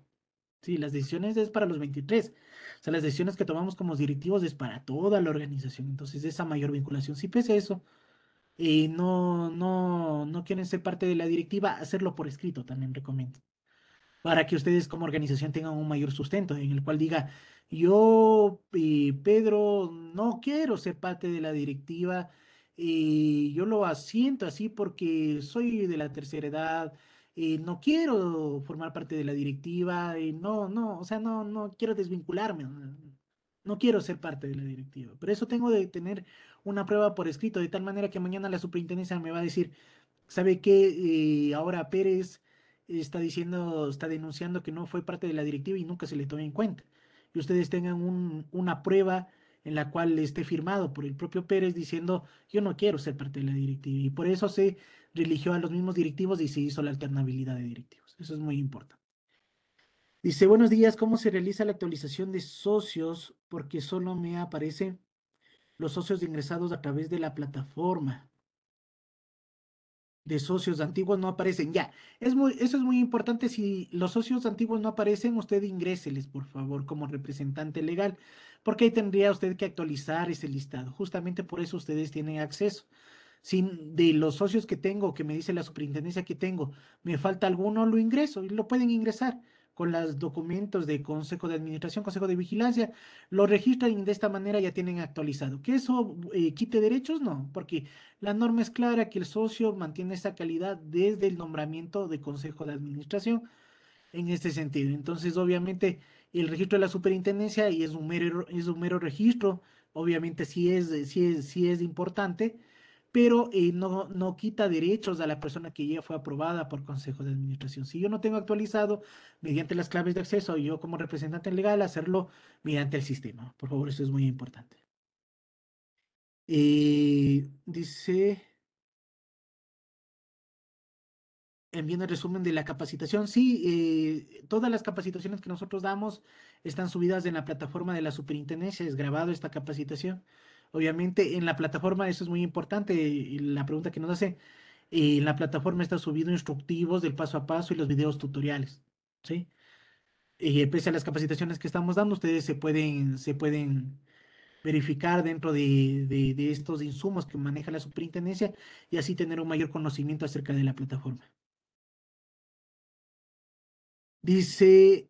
¿sí? Las decisiones es para los 23 sea, las decisiones que tomamos como directivos es para toda la organización. Entonces, esa mayor vinculación. Si pese a eso, eh, no, no, no quieren ser parte de la directiva, hacerlo por escrito también recomiendo. Para que ustedes como organización tengan un mayor sustento en el cual diga, yo, eh, Pedro, no quiero ser parte de la directiva. Y eh, yo lo asiento así porque soy de la tercera edad, eh, no quiero formar parte de la directiva, eh, no, no, o sea, no, no quiero desvincularme, no, quiero ser parte de la directiva. Pero eso tengo de tener una prueba por escrito, de tal manera que mañana la superintendencia me va a decir, ¿sabe qué? Eh, ahora Pérez está diciendo, está denunciando que no fue parte de la directiva y nunca se le tomó en cuenta. Y ustedes tengan un, una prueba en la cual esté firmado por el propio Pérez diciendo, yo no quiero ser parte de la directiva. Y por eso se religió a los mismos directivos y se hizo la alternabilidad de directivos. Eso es muy importante. Dice, buenos días, ¿cómo se realiza la actualización de socios? Porque solo me aparecen los socios ingresados a través de la plataforma. De socios antiguos no aparecen. Ya, es muy, eso es muy importante. Si los socios antiguos no aparecen, usted ingreseles por favor, como representante legal, porque ahí tendría usted que actualizar ese listado. Justamente por eso ustedes tienen acceso de los socios que tengo, que me dice la superintendencia que tengo, me falta alguno, lo ingreso y lo pueden ingresar con los documentos de Consejo de Administración, Consejo de Vigilancia, lo registran y de esta manera ya tienen actualizado. ¿Que eso eh, quite derechos? No, porque la norma es clara que el socio mantiene esa calidad desde el nombramiento de Consejo de Administración en este sentido. Entonces, obviamente, el registro de la superintendencia y es un mero, es un mero registro, obviamente sí es, sí es, sí es importante, pero eh, no, no quita derechos a la persona que ya fue aprobada por Consejo de Administración. Si yo no tengo actualizado mediante las claves de acceso, yo como representante legal hacerlo mediante el sistema. Por favor, eso es muy importante. Eh, dice, envíen el resumen de la capacitación. Sí, eh, todas las capacitaciones que nosotros damos están subidas en la plataforma de la superintendencia, es grabado esta capacitación. Obviamente en la plataforma eso es muy importante la pregunta que nos hace, en eh, la plataforma está subido instructivos del paso a paso y los videos tutoriales, ¿sí? Y eh, pese a las capacitaciones que estamos dando, ustedes se pueden, se pueden verificar dentro de, de, estos insumos que maneja la superintendencia y así tener un mayor conocimiento acerca de la plataforma. Dice,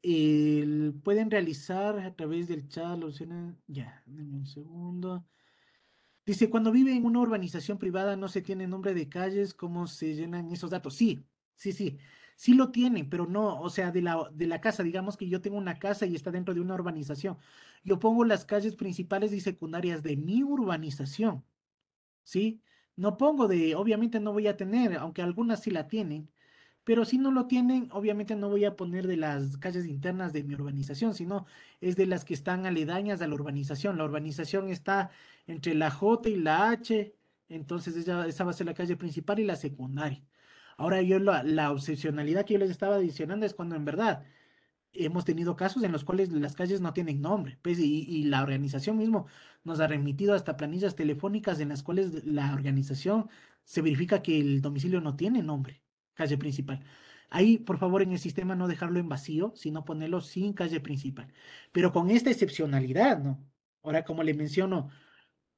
pueden realizar a través del chat, opción? ya, denme un segundo. Dice, cuando vive en una urbanización privada no se tiene nombre de calles, ¿cómo se llenan esos datos? Sí, sí, sí, sí lo tienen, pero no, o sea, de la, de la casa, digamos que yo tengo una casa y está dentro de una urbanización. Yo pongo las calles principales y secundarias de mi urbanización, ¿sí? No pongo de, obviamente no voy a tener, aunque algunas sí la tienen, pero si no lo tienen, obviamente no voy a poner de las calles internas de mi urbanización, sino es de las que están aledañas a la urbanización. La urbanización está entre la J y la H, entonces esa, va a ser la calle principal y la secundaria. Ahora yo la, la obsesionalidad que yo les estaba adicionando es cuando en verdad hemos tenido casos en los cuales las calles no tienen nombre, pues, y, y, la organización mismo nos ha remitido hasta planillas telefónicas en las cuales la organización se verifica que el domicilio no tiene nombre calle principal. Ahí, por favor, en el sistema no dejarlo en vacío, sino ponerlo sin calle principal. Pero con esta excepcionalidad, ¿no? Ahora, como le menciono,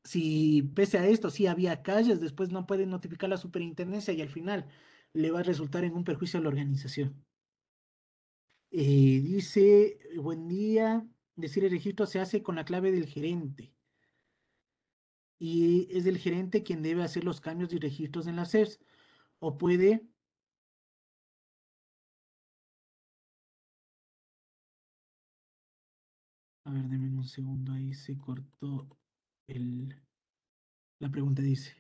si pese a esto sí había calles, después no pueden notificar la superintendencia y al final le va a resultar en un perjuicio a la organización. Eh, dice, buen día, decir el registro se hace con la clave del gerente. Y es el gerente quien debe hacer los cambios y registros en la CES. O puede A ver, denme un segundo ahí, se cortó el... La pregunta dice.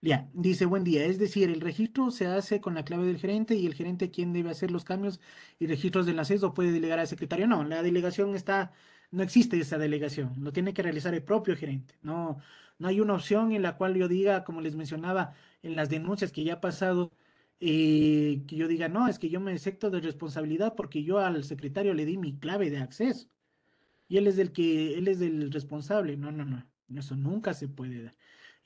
Ya, dice, buen día. Es decir, el registro se hace con la clave del gerente y el gerente quien debe hacer los cambios y registros del acceso puede delegar al secretario. No, la delegación está, no existe esa delegación, lo tiene que realizar el propio gerente. No, no hay una opción en la cual yo diga, como les mencionaba en las denuncias que ya ha pasado, eh, que yo diga, no, es que yo me excepto de responsabilidad porque yo al secretario le di mi clave de acceso y él es el que, él es el responsable. No, no, no, eso nunca se puede dar.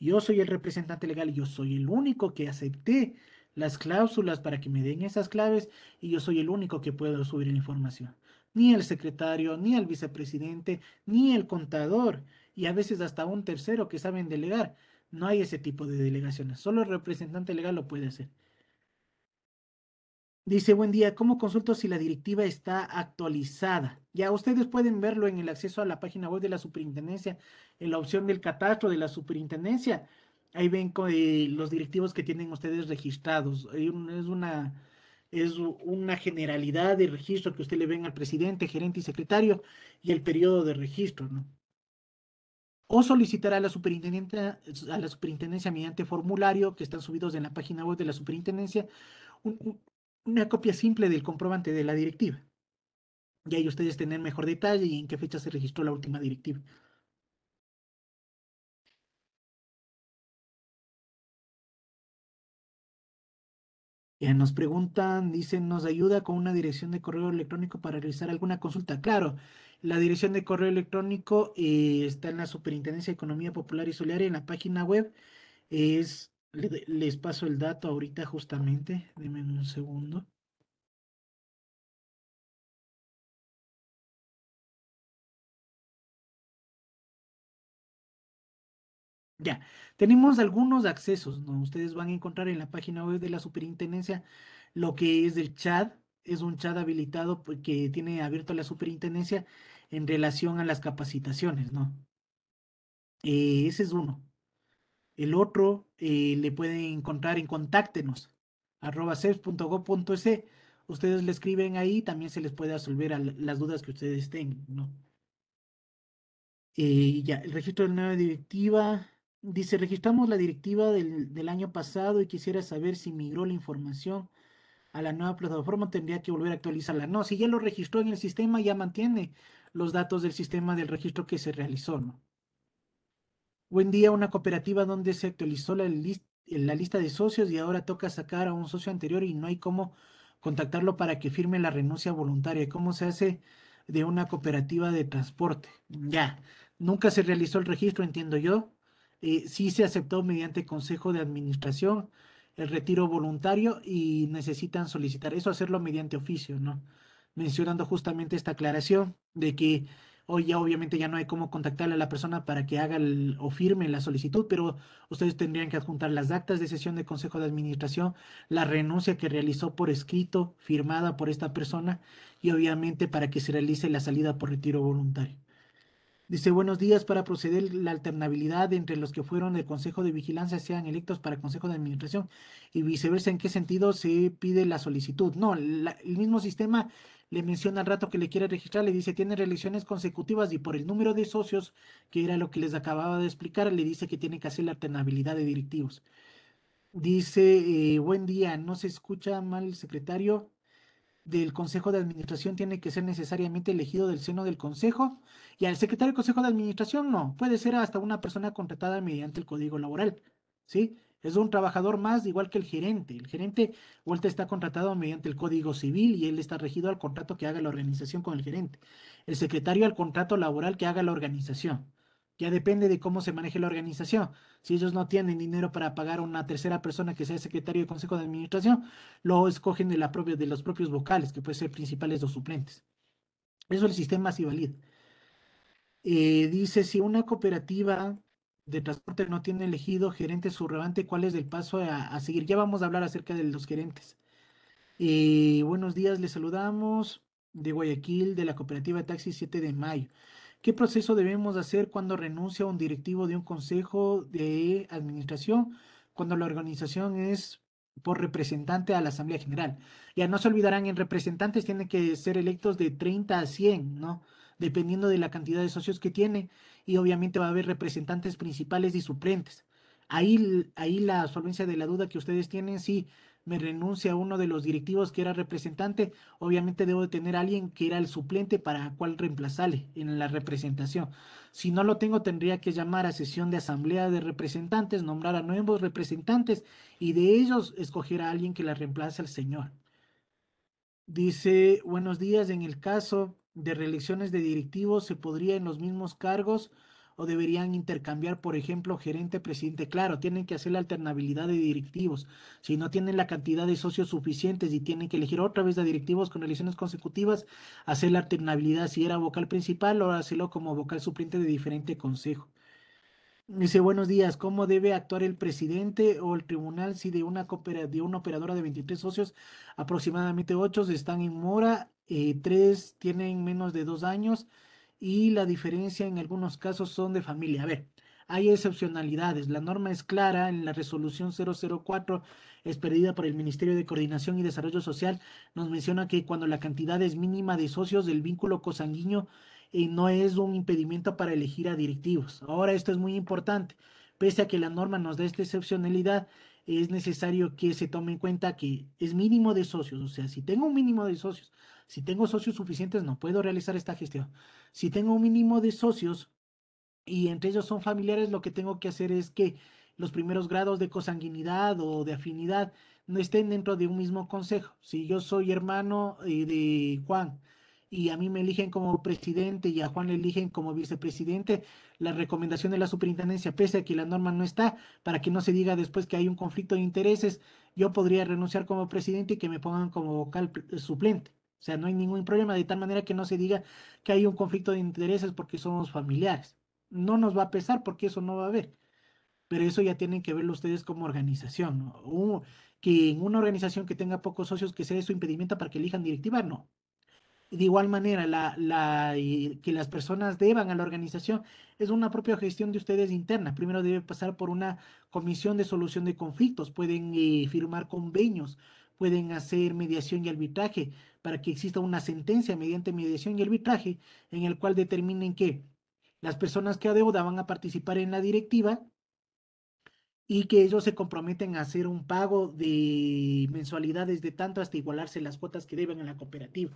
Yo soy el representante legal yo soy el único que acepté las cláusulas para que me den esas claves y yo soy el único que puedo subir la información. Ni el secretario, ni el vicepresidente, ni el contador y a veces hasta un tercero que saben delegar. No hay ese tipo de delegaciones. Solo el representante legal lo puede hacer. Dice, buen día, ¿cómo consulto si la directiva está actualizada? Ya ustedes pueden verlo en el acceso a la página web de la superintendencia, en la opción del catastro de la superintendencia. Ahí ven eh, los directivos que tienen ustedes registrados. es una, es una generalidad de registro que usted le ven al presidente, gerente y secretario y el periodo de registro, ¿no? O solicitar a la superintendencia, a la superintendencia mediante formulario que están subidos en la página web de la superintendencia un, una copia simple del comprobante de la directiva. Y ahí ustedes tienen mejor detalle y en qué fecha se registró la última directiva. Ya nos preguntan, dicen, ¿nos ayuda con una dirección de correo electrónico para realizar alguna consulta? Claro, la dirección de correo electrónico eh, está en la Superintendencia de Economía Popular y Solidaria, en la página web. Es les paso el dato ahorita justamente. Denme un segundo. Ya, tenemos algunos accesos, ¿no? Ustedes van a encontrar en la página web de la superintendencia lo que es el chat, es un chat habilitado pues, que tiene abierto la superintendencia en relación a las capacitaciones, ¿no? Eh, ese es uno. El otro eh, le pueden encontrar en contáctenos, arroba Ustedes le escriben ahí, también se les puede resolver las dudas que ustedes tengan, ¿no? Y ya, el registro de nueva directiva. Dice, registramos la directiva del, del, año pasado y quisiera saber si migró la información a la nueva plataforma. Tendría que volver a actualizarla. No, si ya lo registró en el sistema, ya mantiene los datos del sistema del registro que se realizó, ¿no? Buen día una cooperativa donde se actualizó la, lista de socios y ahora toca sacar a un socio anterior y no hay cómo contactarlo para que firme la renuncia voluntaria. ¿Cómo se hace de una cooperativa de transporte? Ya, nunca se realizó el registro, entiendo yo. Eh, sí se aceptó mediante consejo de administración el retiro voluntario y necesitan solicitar eso, hacerlo mediante oficio, ¿no? Mencionando justamente esta aclaración de que Hoy ya obviamente ya no hay cómo contactarle a la persona para que haga o firme la solicitud, pero ustedes tendrían que adjuntar las actas de sesión de consejo de administración, la renuncia que realizó por escrito, firmada por esta persona, y obviamente para que se realice la salida por retiro voluntario. Dice, buenos días, para proceder la alternabilidad entre los que fueron del Consejo de Vigilancia sean electos para Consejo de Administración y viceversa, ¿en qué sentido se pide la solicitud? No, el mismo sistema le menciona al rato que le quiere registrar, le dice, tiene relaciones consecutivas y por el número de socios, que era lo que les acababa de explicar, le dice que tiene que hacer la alternabilidad de directivos. Dice, eh, buen día, no se escucha mal el secretario del Consejo de Administración tiene que ser necesariamente elegido del seno del Consejo y al secretario del Consejo de Administración no, puede ser hasta una persona contratada mediante el Código Laboral, ¿sí? Es un trabajador más, igual que el gerente. El gerente, vuelta está contratado mediante el Código Civil y él está regido al contrato que haga la organización con el gerente. El secretario al contrato laboral que haga la organización. Ya depende de cómo se maneje la organización. Si ellos no tienen dinero para pagar a una tercera persona que sea secretario de consejo de administración, lo escogen de, la propia, de los propios vocales, que pueden ser principales o suplentes. Eso el sistema así válido. Eh, dice, si una cooperativa de transporte no tiene elegido gerente relevante ¿cuál es el paso a, seguir? Ya vamos a hablar acerca de los gerentes. y eh, buenos días, les saludamos de Guayaquil, de la cooperativa Taxi 7 de mayo. ¿Qué proceso debemos hacer cuando renuncia un directivo de un consejo de administración cuando la organización es por representante a la Asamblea General? Ya no se olvidarán, en representantes tienen que ser electos de treinta a 100, ¿no? dependiendo de la cantidad de socios que tiene y obviamente va a haber representantes principales y suplentes. Ahí, ahí la solvencia de la duda que ustedes tienen, si me renuncia uno de los directivos que era representante, obviamente debo de tener a alguien que era el suplente para cual reemplazarle en la representación. Si no lo tengo, tendría que llamar a sesión de asamblea de representantes, nombrar a nuevos representantes y de ellos escoger a alguien que la reemplace al señor. Dice, buenos días, en el caso de reelecciones de directivos se podría en los mismos cargos o deberían intercambiar, por ejemplo, gerente, presidente. Claro, tienen que hacer la alternabilidad de directivos. Si no tienen la cantidad de socios suficientes y tienen que elegir otra vez a directivos con elecciones consecutivas, hacer la alternabilidad. Si era vocal principal, o hacerlo como vocal suplente de diferente consejo. Dice, buenos días, ¿cómo debe actuar el presidente o el tribunal si de una, de una operadora de 23 socios, aproximadamente 8 están en mora eh, tres tienen menos de dos años y la diferencia en algunos casos son de familia. A ver, hay excepcionalidades. La norma es clara en la resolución 004 expedida por el Ministerio de Coordinación y Desarrollo Social. Nos menciona que cuando la cantidad es mínima de socios del vínculo cosanguíneo eh, no es un impedimento para elegir a directivos. Ahora esto es muy importante. Pese a que la norma nos da esta excepcionalidad, es necesario que se tome en cuenta que es mínimo de socios. O sea, si tengo un mínimo de socios, si tengo socios suficientes, no puedo realizar esta gestión. Si tengo un mínimo de socios y entre ellos son familiares, lo que tengo que hacer es que los primeros grados de cosanguinidad o de afinidad no estén dentro de un mismo consejo. Si yo soy hermano eh, de Juan, y a mí me eligen como presidente y a Juan le eligen como vicepresidente, la recomendación de la superintendencia, pese a que la norma no está, para que no se diga después que hay un conflicto de intereses, yo podría renunciar como presidente y que me pongan como vocal eh, suplente. O sea, no hay ningún problema, de tal manera que no se diga que hay un conflicto de intereses porque somos familiares. No nos va a pesar porque eso no va a haber. Pero eso ya tienen que verlo ustedes como organización. que en una organización que tenga pocos socios que sea su impedimento para que elijan directiva, no de igual manera la, la, que las personas deban a la organización es una propia gestión de ustedes interna. Primero debe pasar por una comisión de solución de conflictos, pueden eh, firmar convenios, pueden hacer mediación y arbitraje para que exista una sentencia mediante mediación y arbitraje en el cual determinen que las personas que adeudan van a participar en la directiva y que ellos se comprometen a hacer un pago de mensualidades de tanto hasta igualarse las cuotas que deben en la cooperativa.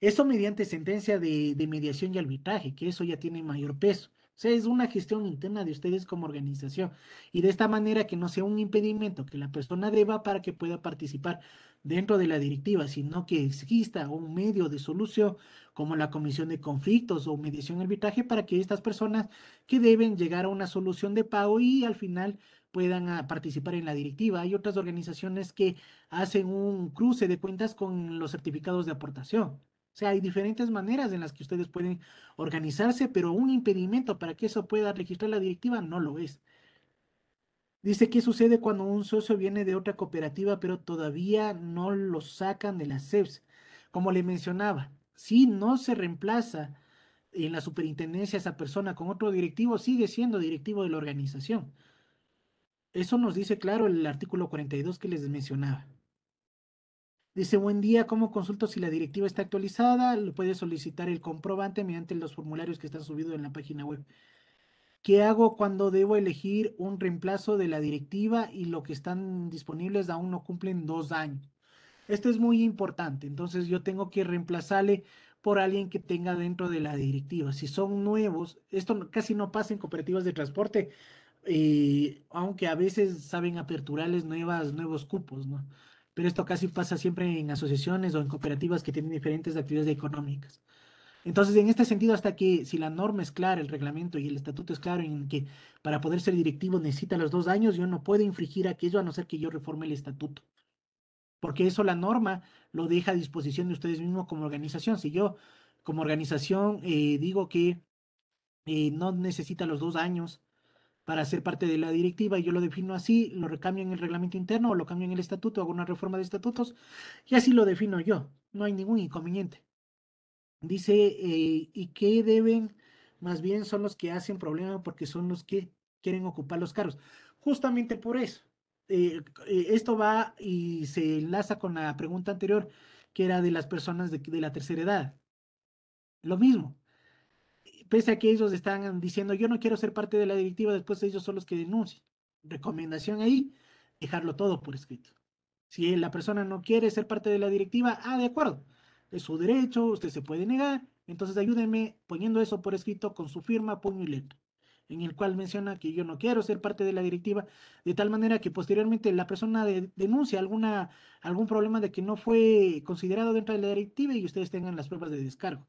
Eso mediante sentencia de, de, mediación y arbitraje, que eso ya tiene mayor peso. O sea, es una gestión interna de ustedes como organización. Y de esta manera que no sea un impedimento que la persona deba para que pueda participar dentro de la directiva, sino que exista un medio de solución como la comisión de conflictos o mediación arbitraje, para que estas personas que deben llegar a una solución de pago y al final puedan ah, participar en la directiva. Hay otras organizaciones que hacen un cruce de cuentas con los certificados de aportación. O sea, hay diferentes maneras en las que ustedes pueden organizarse, pero un impedimento para que eso pueda registrar la directiva no lo es. Dice, ¿qué sucede cuando un socio viene de otra cooperativa, pero todavía no lo sacan de las CEPS? Como le mencionaba, si no se reemplaza en la superintendencia esa persona con otro directivo, sigue siendo directivo de la organización. Eso nos dice claro el artículo 42 que les mencionaba. Dice, buen día, ¿cómo consulto si la directiva está actualizada? Lo puede solicitar el comprobante mediante los formularios que están subidos en la página web. ¿Qué hago cuando debo elegir un reemplazo de la directiva y lo que están disponibles aún no cumplen dos años? Esto es muy importante, entonces yo tengo que reemplazarle por alguien que tenga dentro de la directiva. Si son nuevos, esto casi no pasa en cooperativas de transporte, y eh, aunque a veces saben aperturarles nuevas, nuevos cupos, ¿no? Pero esto casi pasa siempre en asociaciones o en cooperativas que tienen diferentes actividades económicas. Entonces, en este sentido, hasta que si la norma es clara, el reglamento y el estatuto es claro en que para poder ser directivo necesita los dos años, yo no puedo infringir aquello a no ser que yo reforme el estatuto porque eso la norma lo deja a disposición de ustedes mismos como organización. Si yo como organización eh, digo que eh, no necesita los dos años para ser parte de la directiva y yo lo defino así, lo recambio en el reglamento interno o lo cambio en el estatuto, hago una reforma de estatutos y así lo defino yo. No hay ningún inconveniente. Dice, eh, ¿y qué deben? Más bien son los que hacen problema porque son los que quieren ocupar los cargos. Justamente por eso eh, eh, esto va y se enlaza con la pregunta anterior, que era de las personas de, de, la tercera edad. Lo mismo. Pese a que ellos están diciendo, yo no quiero ser parte de la directiva, después ellos son los que denuncian. Recomendación ahí, dejarlo todo por escrito. Si la persona no quiere ser parte de la directiva, ah, de acuerdo, es su derecho, usted se puede negar, entonces ayúdenme poniendo eso por escrito con su firma, puño y letra en el cual menciona que yo no quiero ser parte de la directiva, de tal manera que posteriormente la persona denuncie denuncia alguna, algún problema de que no fue considerado dentro de la directiva y ustedes tengan las pruebas de descargo.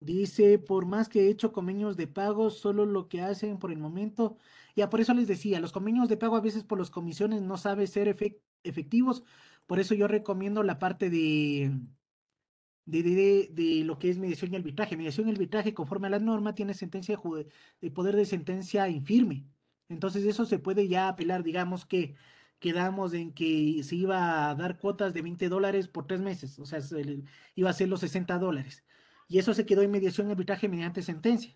Dice, por más que he hecho convenios de pago, solo lo que hacen por el momento. Ya por eso les decía, los convenios de pago a veces por las comisiones no sabe ser efectivos. Por eso yo recomiendo la parte de, de, de, lo que es mediación y arbitraje. Mediación y arbitraje, conforme a la norma, tiene sentencia de poder de sentencia infirme. Entonces, eso se puede ya apelar, digamos que quedamos en que se iba a dar cuotas de 20 dólares por tres meses, o sea, iba a ser los 60 dólares. Y eso se quedó en mediación y arbitraje mediante sentencia.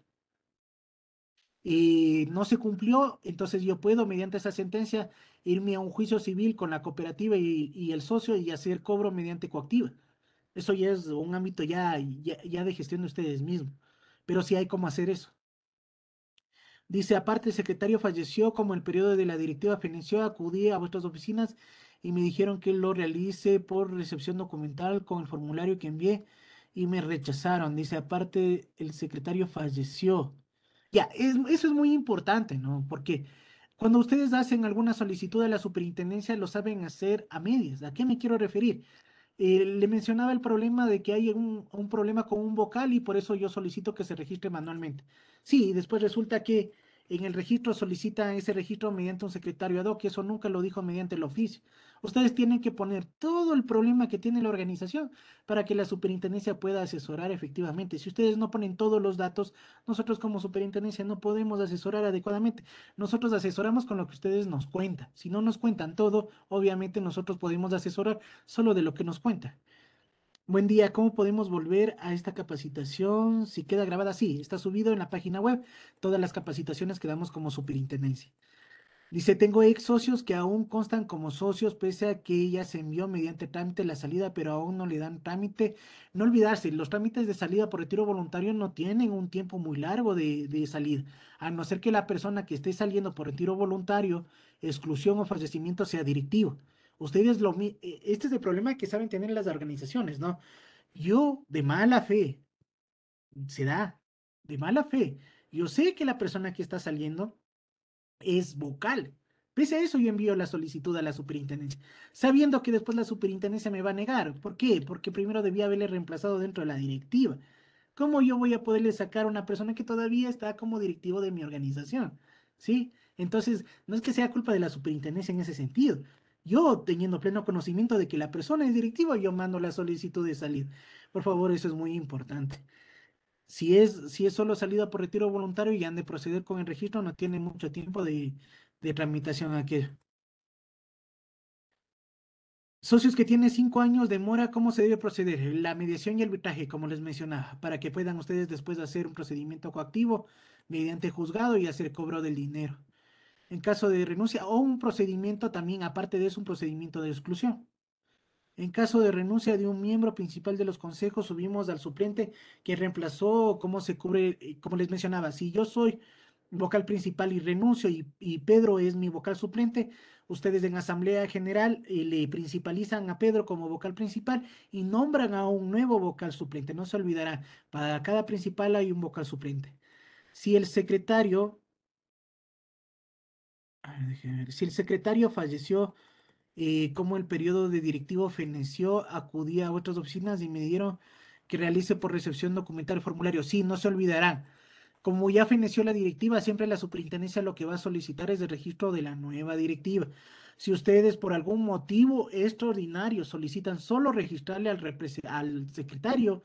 y eh, no se cumplió, entonces yo puedo, mediante esa sentencia, irme a un juicio civil con la cooperativa y, y el socio y hacer cobro mediante coactiva. Eso ya es un ámbito ya, ya, de gestión de ustedes mismos, pero sí hay cómo hacer eso. Dice, aparte el secretario falleció, como el periodo de la directiva financiera, acudí a vuestras oficinas y me dijeron que lo realice por recepción documental con el formulario que envié y me rechazaron. Dice, aparte el secretario falleció. Ya, eso es muy importante, ¿no? Porque cuando ustedes hacen alguna solicitud a la superintendencia, lo saben hacer a medias. ¿A qué me quiero referir? Eh, le mencionaba el problema de que hay un, un, problema con un vocal y por eso yo solicito que se registre manualmente. Sí, y después resulta que en el registro solicita ese registro mediante un secretario ad hoc, eso nunca lo dijo mediante el oficio. Ustedes tienen que poner todo el problema que tiene la organización para que la superintendencia pueda asesorar efectivamente. Si ustedes no ponen todos los datos, nosotros como superintendencia no podemos asesorar adecuadamente. Nosotros asesoramos con lo que ustedes nos cuentan. Si no nos cuentan todo, obviamente nosotros podemos asesorar solo de lo que nos cuenta. Buen día, ¿cómo podemos volver a esta capacitación? Si queda grabada, sí, está subido en la página web todas las capacitaciones que damos como superintendencia. Dice, tengo ex socios que aún constan como socios, pese a que ella se envió mediante trámite la salida, pero aún no le dan trámite. No olvidarse, los trámites de salida por retiro voluntario no tienen un tiempo muy largo de, de salir, a no ser que la persona que esté saliendo por retiro voluntario, exclusión o fallecimiento sea directivo. Ustedes lo... E, este es el problema que saben tener las organizaciones, ¿no? Yo, de mala fe, se da, de mala fe. Yo sé que la persona que está saliendo es vocal. Pese a eso, yo envío la solicitud a la superintendencia, sabiendo que después la superintendencia me va a negar. ¿Por qué? Porque primero debía haberle reemplazado dentro de la directiva. ¿Cómo yo voy a poderle sacar a una persona que todavía está como directivo de mi organización? ¿Sí? Entonces, no es que sea culpa de la superintendencia en ese sentido. Yo, teniendo pleno conocimiento de que la persona es directiva, yo mando la solicitud de salir. Por favor, eso es muy importante. Si es, si es solo salida por retiro voluntario y han de proceder con el registro, no tiene mucho tiempo de, de tramitación aquello. Socios que tienen cinco años de mora, ¿cómo se debe proceder? La mediación y el arbitraje, como les mencionaba, para que puedan ustedes después hacer un procedimiento coactivo mediante juzgado y hacer cobro del dinero. En caso de renuncia o un procedimiento también, aparte de eso, un procedimiento de exclusión. En caso de renuncia de un miembro principal de los consejos, subimos al suplente que reemplazó, como se cubre, eh, como les mencionaba, si yo soy vocal principal y renuncio y, Pedro es mi vocal suplente, ustedes en Asamblea General eh, le principalizan a Pedro como vocal principal y nombran a un nuevo vocal suplente. No se olvidará, para cada principal hay un vocal suplente. Si el secretario si el secretario falleció eh, cómo el periodo de directivo feneció, acudí a otras oficinas y me dieron que realice por recepción documental el formulario. Sí, no se olvidarán. Como ya feneció la directiva, siempre la superintendencia lo que va a solicitar es el registro de la nueva directiva. Si ustedes por algún motivo extraordinario solicitan solo registrarle al, al secretario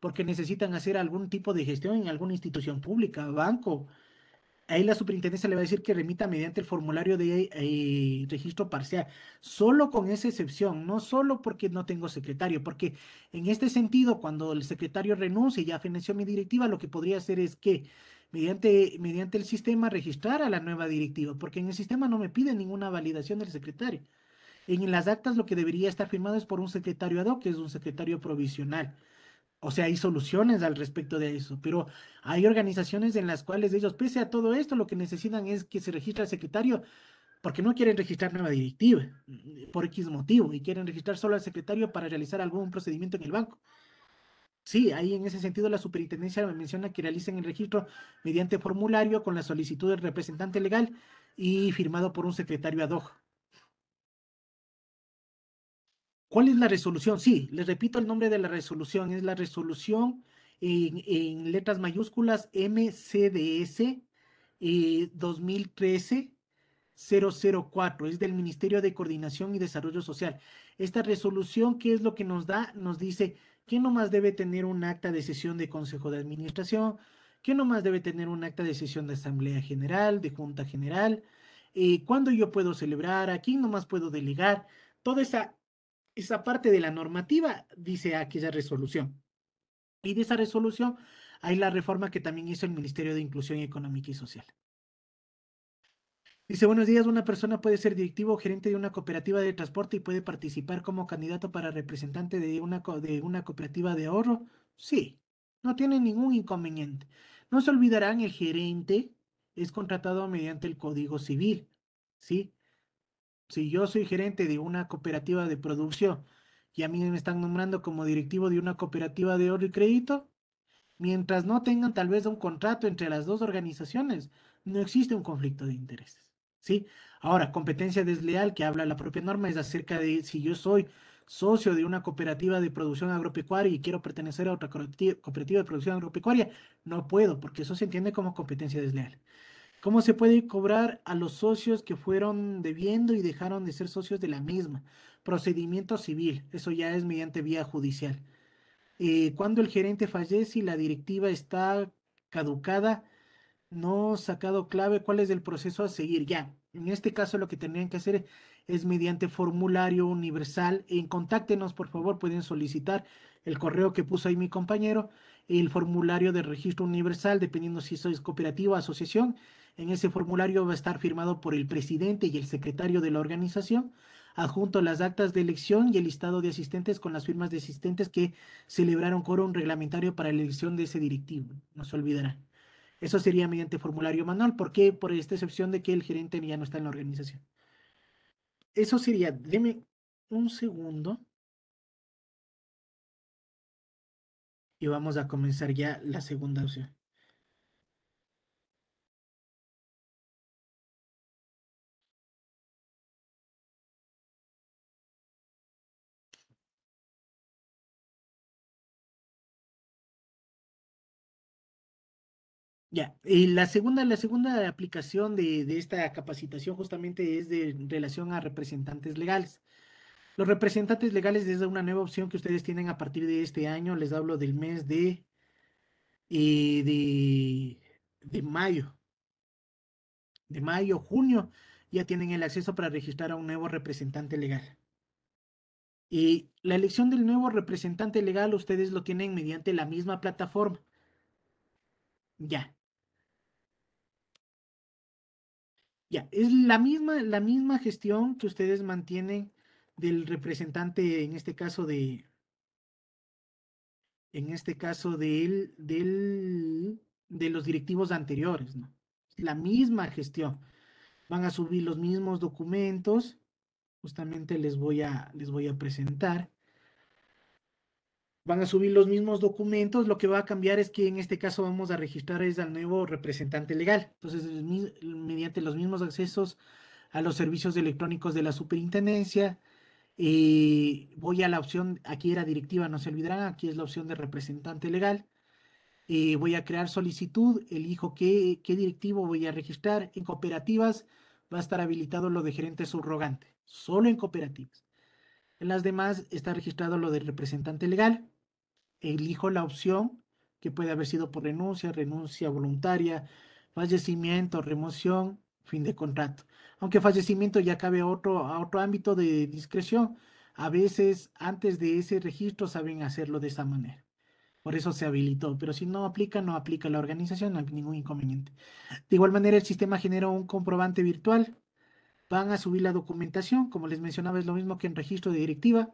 porque necesitan hacer algún tipo de gestión en alguna institución pública, banco, ahí la superintendencia le va a decir que remita mediante el formulario de eh, registro parcial, solo con esa excepción, no solo porque no tengo secretario, porque en este sentido, cuando el secretario renuncia y ya financió mi directiva, lo que podría hacer es que mediante, mediante el sistema registrar a la nueva directiva, porque en el sistema no me pide ninguna validación del secretario. En las actas lo que debería estar firmado es por un secretario ad hoc, que es un secretario provisional. O sea, hay soluciones al respecto de eso, pero hay organizaciones en las cuales ellos, pese a todo esto, lo que necesitan es que se registre al secretario, porque no quieren registrar nueva directiva, mm, por X motivo, y quieren registrar solo al secretario para realizar algún procedimiento en el banco. Sí, ahí en ese sentido la superintendencia menciona que realicen el registro mediante formulario con la solicitud del representante legal y firmado por un secretario ad hoc. ¿Cuál es la resolución? Sí, les repito el nombre de la resolución. Es la resolución en, letras mayúsculas MCDS 2013-004. Eh, es del Ministerio de Coordinación y Desarrollo Social. Esta resolución, ¿qué es lo que nos da? Nos dice que nomás debe tener un acta de sesión de Consejo de Administración, que nomás debe tener un acta de sesión de Asamblea General, de Junta General, eh, cuándo yo puedo celebrar, a quién nomás puedo delegar. Toda esa esa parte de la normativa, dice aquella resolución. Y de esa resolución hay la reforma que también hizo el Ministerio de Inclusión Económica y Social. Dice, buenos días, una persona puede ser directivo o gerente de una cooperativa de transporte y puede participar como candidato para representante de una, de una cooperativa de ahorro. Sí, no tiene ningún inconveniente. No se olvidarán, el gerente es contratado mediante el Código Civil, ¿sí? si yo soy gerente de una cooperativa de producción y a mí me están nombrando como directivo de una cooperativa de oro y crédito, mientras no tengan tal vez un contrato entre las dos organizaciones, no existe un conflicto de intereses. ¿sí? Ahora, competencia desleal que habla la propia norma es acerca de si yo soy socio de una cooperativa de producción agropecuaria y quiero pertenecer a otra cooperativa de producción agropecuaria, no puedo, porque eso se entiende como competencia desleal. ¿Cómo se puede cobrar a los socios que fueron debiendo y dejaron de ser socios de la misma? Procedimiento civil, eso ya es mediante vía judicial. Eh, cuando el gerente fallece y la directiva está caducada, no sacado clave cuál es el proceso a seguir ya. En este caso lo que tendrían que hacer es mediante formulario universal. En contáctenos, por favor, pueden solicitar el correo que puso ahí mi compañero, el formulario de registro universal, dependiendo si es cooperativa o asociación en ese formulario va a estar firmado por el presidente y el secretario de la organización, adjunto las actas de elección y el listado de asistentes con las firmas de asistentes que celebraron un reglamentario para la elección de ese directivo. No se olvidará. Eso sería mediante formulario manual. ¿Por qué? Por esta excepción de que el gerente ya no está en la organización. Eso sería, deme un segundo. Y vamos a comenzar ya la segunda opción. Ya, y la segunda, la segunda aplicación de, esta capacitación justamente es de relación a representantes legales. Los representantes legales es una nueva opción que ustedes tienen a partir de este año. Les hablo del mes de, eh, de, de mayo. De mayo, junio, ya tienen el acceso para registrar a un nuevo representante legal. Y la elección del nuevo representante legal ustedes lo tienen mediante la misma plataforma. Ya, es la misma, la misma gestión que ustedes mantienen del representante, en este caso de, en este caso del, de los directivos anteriores, ¿no? La misma gestión. Van a subir los mismos documentos. Justamente les voy a, les voy a presentar van a subir los mismos documentos, lo que va a cambiar es que en este caso vamos a registrar es al nuevo representante legal. Entonces, mediante los mismos accesos a los servicios electrónicos de la superintendencia, eh, voy a la opción, aquí era directiva, no se olvidarán, aquí es la opción de representante legal. Eh, voy a crear solicitud, elijo qué, qué directivo voy a registrar. En cooperativas va a estar habilitado lo de gerente subrogante, solo en cooperativas. En las demás está registrado lo de representante legal elijo la opción que puede haber sido por renuncia, renuncia voluntaria, fallecimiento, remoción, fin de contrato. Aunque fallecimiento ya cabe a otro, otro ámbito de discreción, a veces antes de ese registro saben hacerlo de esa manera. Por eso se habilitó, pero si no aplica, no aplica la organización, no hay ningún inconveniente. De igual manera, el sistema genera un comprobante virtual, van a subir la documentación, como les mencionaba, es lo mismo que en registro de directiva,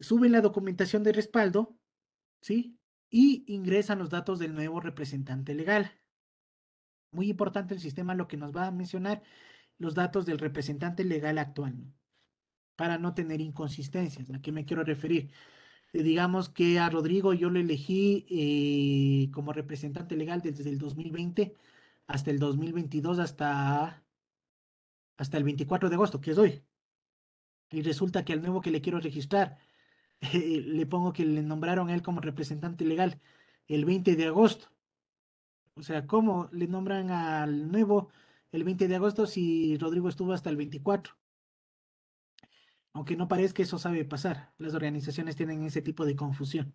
suben la documentación de respaldo, ¿sí? Y ingresan los datos del nuevo representante legal. Muy importante el sistema lo que nos va a mencionar los datos del representante legal actual, para no tener inconsistencias. ¿A qué me quiero referir? Eh, digamos que a Rodrigo yo lo elegí eh, como representante legal desde el 2020 hasta el 2022, hasta, hasta el 24 de agosto, que es hoy. Y resulta que al nuevo que le quiero registrar eh, le pongo que le nombraron a él como representante legal el 20 de agosto. O sea, ¿cómo le nombran al nuevo el 20 de agosto si Rodrigo estuvo hasta el 24? Aunque no parezca, eso sabe pasar. Las organizaciones tienen ese tipo de confusión.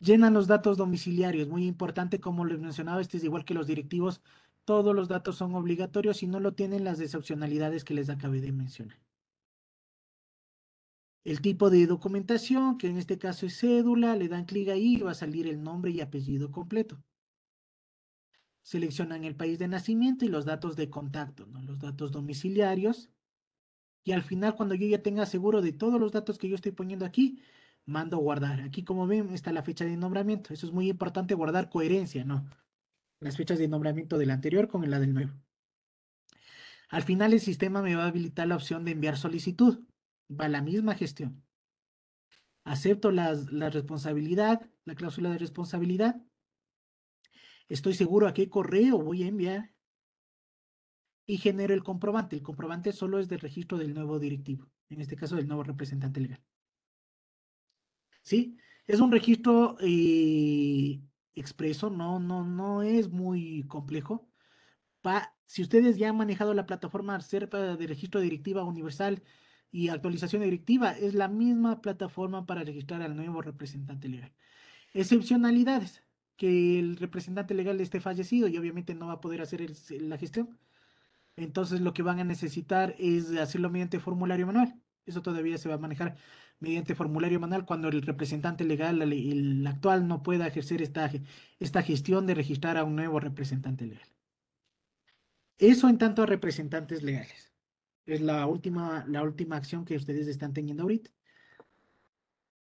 Llenan los datos domiciliarios, muy importante, como les mencionaba, este es igual que los directivos, todos los datos son obligatorios y no lo tienen las excepcionalidades que les acabé de mencionar el tipo de documentación, que en este caso es cédula, le dan clic ahí y va a salir el nombre y apellido completo. Seleccionan el país de nacimiento y los datos de contacto, ¿no? los datos domiciliarios. Y al final, cuando yo ya tenga seguro de todos los datos que yo estoy poniendo aquí, mando guardar. Aquí, como ven, está la fecha de nombramiento. Eso es muy importante, guardar coherencia, ¿no? Las fechas de nombramiento del anterior con la del nuevo. Al final, el sistema me va a habilitar la opción de enviar solicitud va la misma gestión. Acepto las, la responsabilidad, la cláusula de responsabilidad. Estoy seguro a qué correo voy a enviar y genero el comprobante. El comprobante solo es del registro del nuevo directivo, en este caso del nuevo representante legal. ¿Sí? Es un registro eh, expreso, no, no, no es muy complejo. si ustedes ya han manejado la plataforma CERPA de registro directiva universal, y actualización directiva. Es la misma plataforma para registrar al nuevo representante legal. Excepcionalidades, que el representante legal esté fallecido y obviamente no va a poder hacer la gestión. Entonces lo que van a necesitar es hacerlo mediante formulario manual. Eso todavía se va a manejar mediante formulario manual cuando el representante legal, el actual, no pueda ejercer esta, esta gestión de registrar a un nuevo representante legal. Eso en tanto a representantes legales es la última, la última acción que ustedes están teniendo ahorita.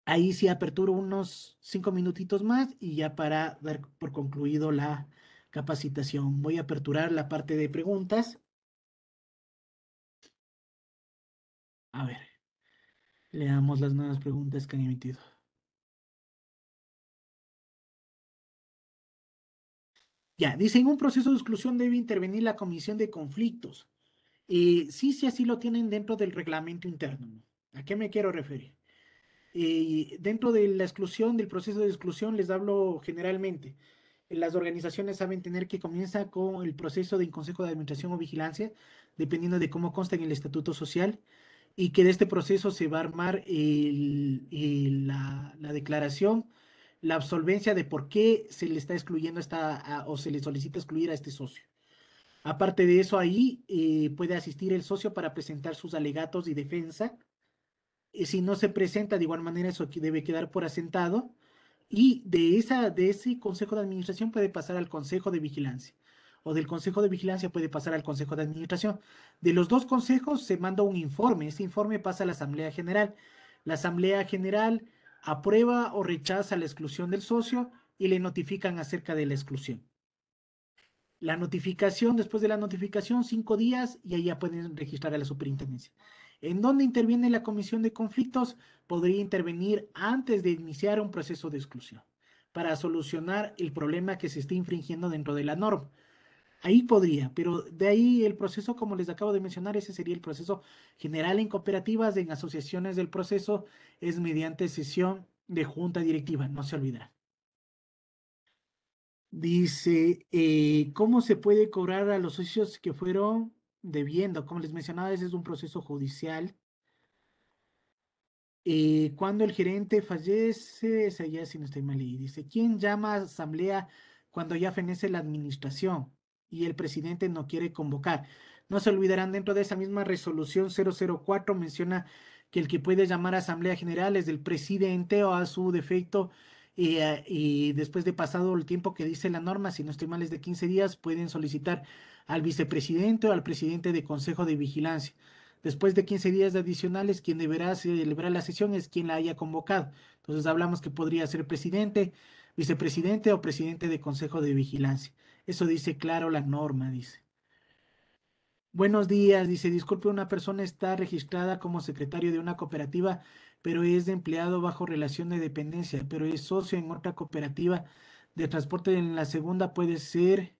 Ahí sí aperturo unos cinco minutitos más y ya para dar por concluido la capacitación. Voy a aperturar la parte de preguntas. A ver, leamos las nuevas preguntas que han emitido. Ya, dice, en un proceso de exclusión debe intervenir la comisión de conflictos. Eh, sí, sí, así lo tienen dentro del reglamento interno. ¿A qué me quiero referir? Eh, dentro de la exclusión, del proceso de exclusión, les hablo generalmente. Las organizaciones saben tener que comienza con el proceso de consejo de administración o vigilancia, dependiendo de cómo consta en el estatuto social, y que de este proceso se va a armar la, declaración, la absolvencia de por qué se le está excluyendo esta, o se le solicita excluir a este socio. Aparte de eso, ahí eh, puede asistir el socio para presentar sus alegatos y defensa. Eh, si no se presenta, de igual manera, eso debe quedar por asentado. Y de, esa, de ese consejo de administración puede pasar al consejo de vigilancia. O del consejo de vigilancia puede pasar al consejo de administración. De los dos consejos se manda un informe. Ese informe pasa a la Asamblea General. La Asamblea General aprueba o rechaza la exclusión del socio y le notifican acerca de la exclusión la notificación, después de la notificación, cinco días y ahí ya pueden registrar a la superintendencia. ¿En dónde interviene la comisión de conflictos? Podría intervenir antes de iniciar un proceso de exclusión para solucionar el problema que se está infringiendo dentro de la norma. Ahí podría, pero de ahí el proceso, como les acabo de mencionar, ese sería el proceso general en cooperativas, en asociaciones del proceso, es mediante sesión de junta directiva, no se olvidará. Dice, eh, ¿cómo se puede cobrar a los socios que fueron debiendo? Como les mencionaba, ese es un proceso judicial. Eh, cuando el gerente fallece, es si no estoy mal, y dice, ¿quién llama a asamblea cuando ya fenece la administración y el presidente no quiere convocar? No se olvidarán, dentro de esa misma resolución 004 menciona que el que puede llamar a asamblea general es el presidente o a su defecto eh, y, después de pasado el tiempo que dice la norma, si no estoy mal de 15 días, pueden solicitar al vicepresidente o al presidente de Consejo de Vigilancia. Después de 15 días adicionales, quien deberá celebrar la sesión es quien la haya convocado. Entonces hablamos que podría ser presidente, vicepresidente o presidente de Consejo de Vigilancia. Eso dice claro la norma, dice. Buenos días, dice, disculpe, una persona está registrada como secretario de una cooperativa pero es de empleado bajo relación de dependencia, pero es socio en otra cooperativa de transporte. En la segunda puede ser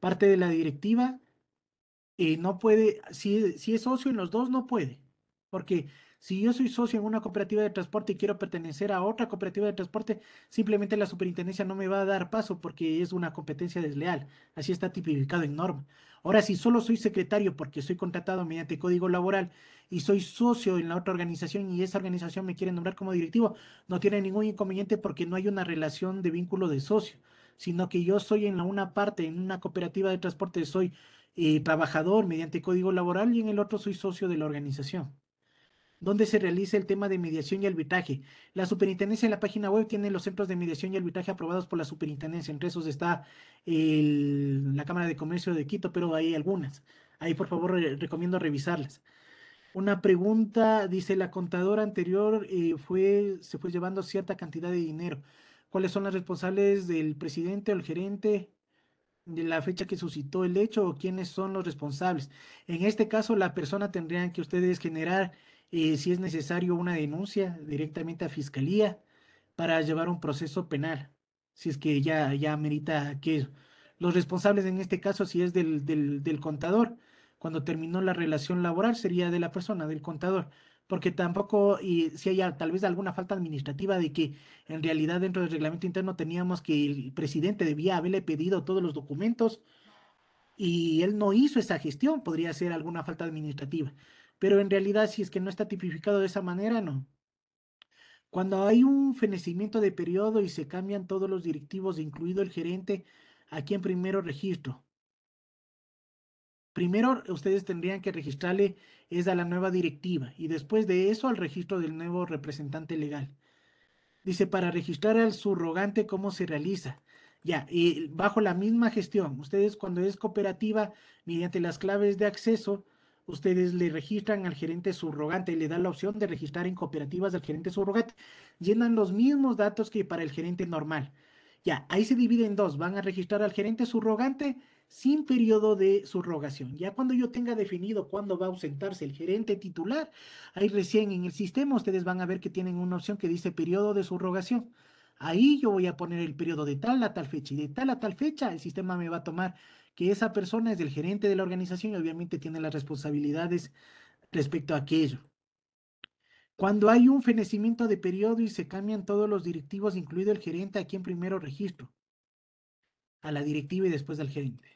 parte de la directiva. y eh, no puede, si, si es socio en los dos, no puede, porque si yo soy socio en una cooperativa de transporte y quiero pertenecer a otra cooperativa de transporte, simplemente la superintendencia no me va a dar paso porque es una competencia desleal. Así está tipificado en norma. Ahora, si solo soy secretario porque soy contratado mediante código laboral y soy socio en la otra organización y esa organización me quiere nombrar como directivo, no tiene ningún inconveniente porque no hay una relación de vínculo de socio, sino que yo soy en la una parte, en una cooperativa de transporte, soy eh, trabajador mediante código laboral y en el otro soy socio de la organización donde se realiza el tema de mediación y arbitraje. La superintendencia en la página web tiene los centros de mediación y arbitraje aprobados por la superintendencia. Entre esos está la Cámara de Comercio de Quito, pero hay algunas. Ahí, por favor, recomiendo revisarlas. Una pregunta, dice, la contadora anterior eh, fue, se fue llevando cierta cantidad de dinero. ¿Cuáles son las responsables del presidente o el gerente? de la fecha que suscitó el hecho o quiénes son los responsables. En este caso, la persona tendrían que ustedes generar eh, si es necesario una denuncia directamente a fiscalía para llevar un proceso penal, si es que ya, ya merita que Los responsables en este caso, si es del, del, del contador, cuando terminó la relación laboral, sería de la persona, del contador porque tampoco y si hay tal vez alguna falta administrativa de que en realidad dentro del reglamento interno teníamos que el presidente debía haberle pedido todos los documentos y él no hizo esa gestión, podría ser alguna falta administrativa pero en realidad si es que no está tipificado de esa manera, no. Cuando hay un fenecimiento de periodo y se cambian todos los directivos, incluido el gerente, ¿a quién primero registro? Primero ustedes tendrían que registrarle es a la nueva directiva y después de eso al registro del nuevo representante legal. Dice, para registrar al subrogante, ¿cómo se realiza? Ya, y bajo la misma gestión, ustedes cuando es cooperativa, mediante las claves de acceso, ustedes le registran al gerente subrogante, le dan la opción de registrar en cooperativas del gerente subrogante, llenan los mismos datos que para el gerente normal. Ya, ahí se divide en dos, van a registrar al gerente subrogante sin periodo de subrogación. Ya cuando yo tenga definido cuándo va a ausentarse el gerente titular, ahí recién en el sistema ustedes van a ver que tienen una opción que dice periodo de subrogación. Ahí yo voy a poner el periodo de tal a tal fecha y de tal a tal fecha el sistema me va a tomar que esa persona es el gerente de la organización y obviamente tiene las responsabilidades respecto a aquello. Cuando hay un fenecimiento de periodo y se cambian todos los directivos, incluido el gerente, ¿a quién primero registro? A la directiva y después al gerente.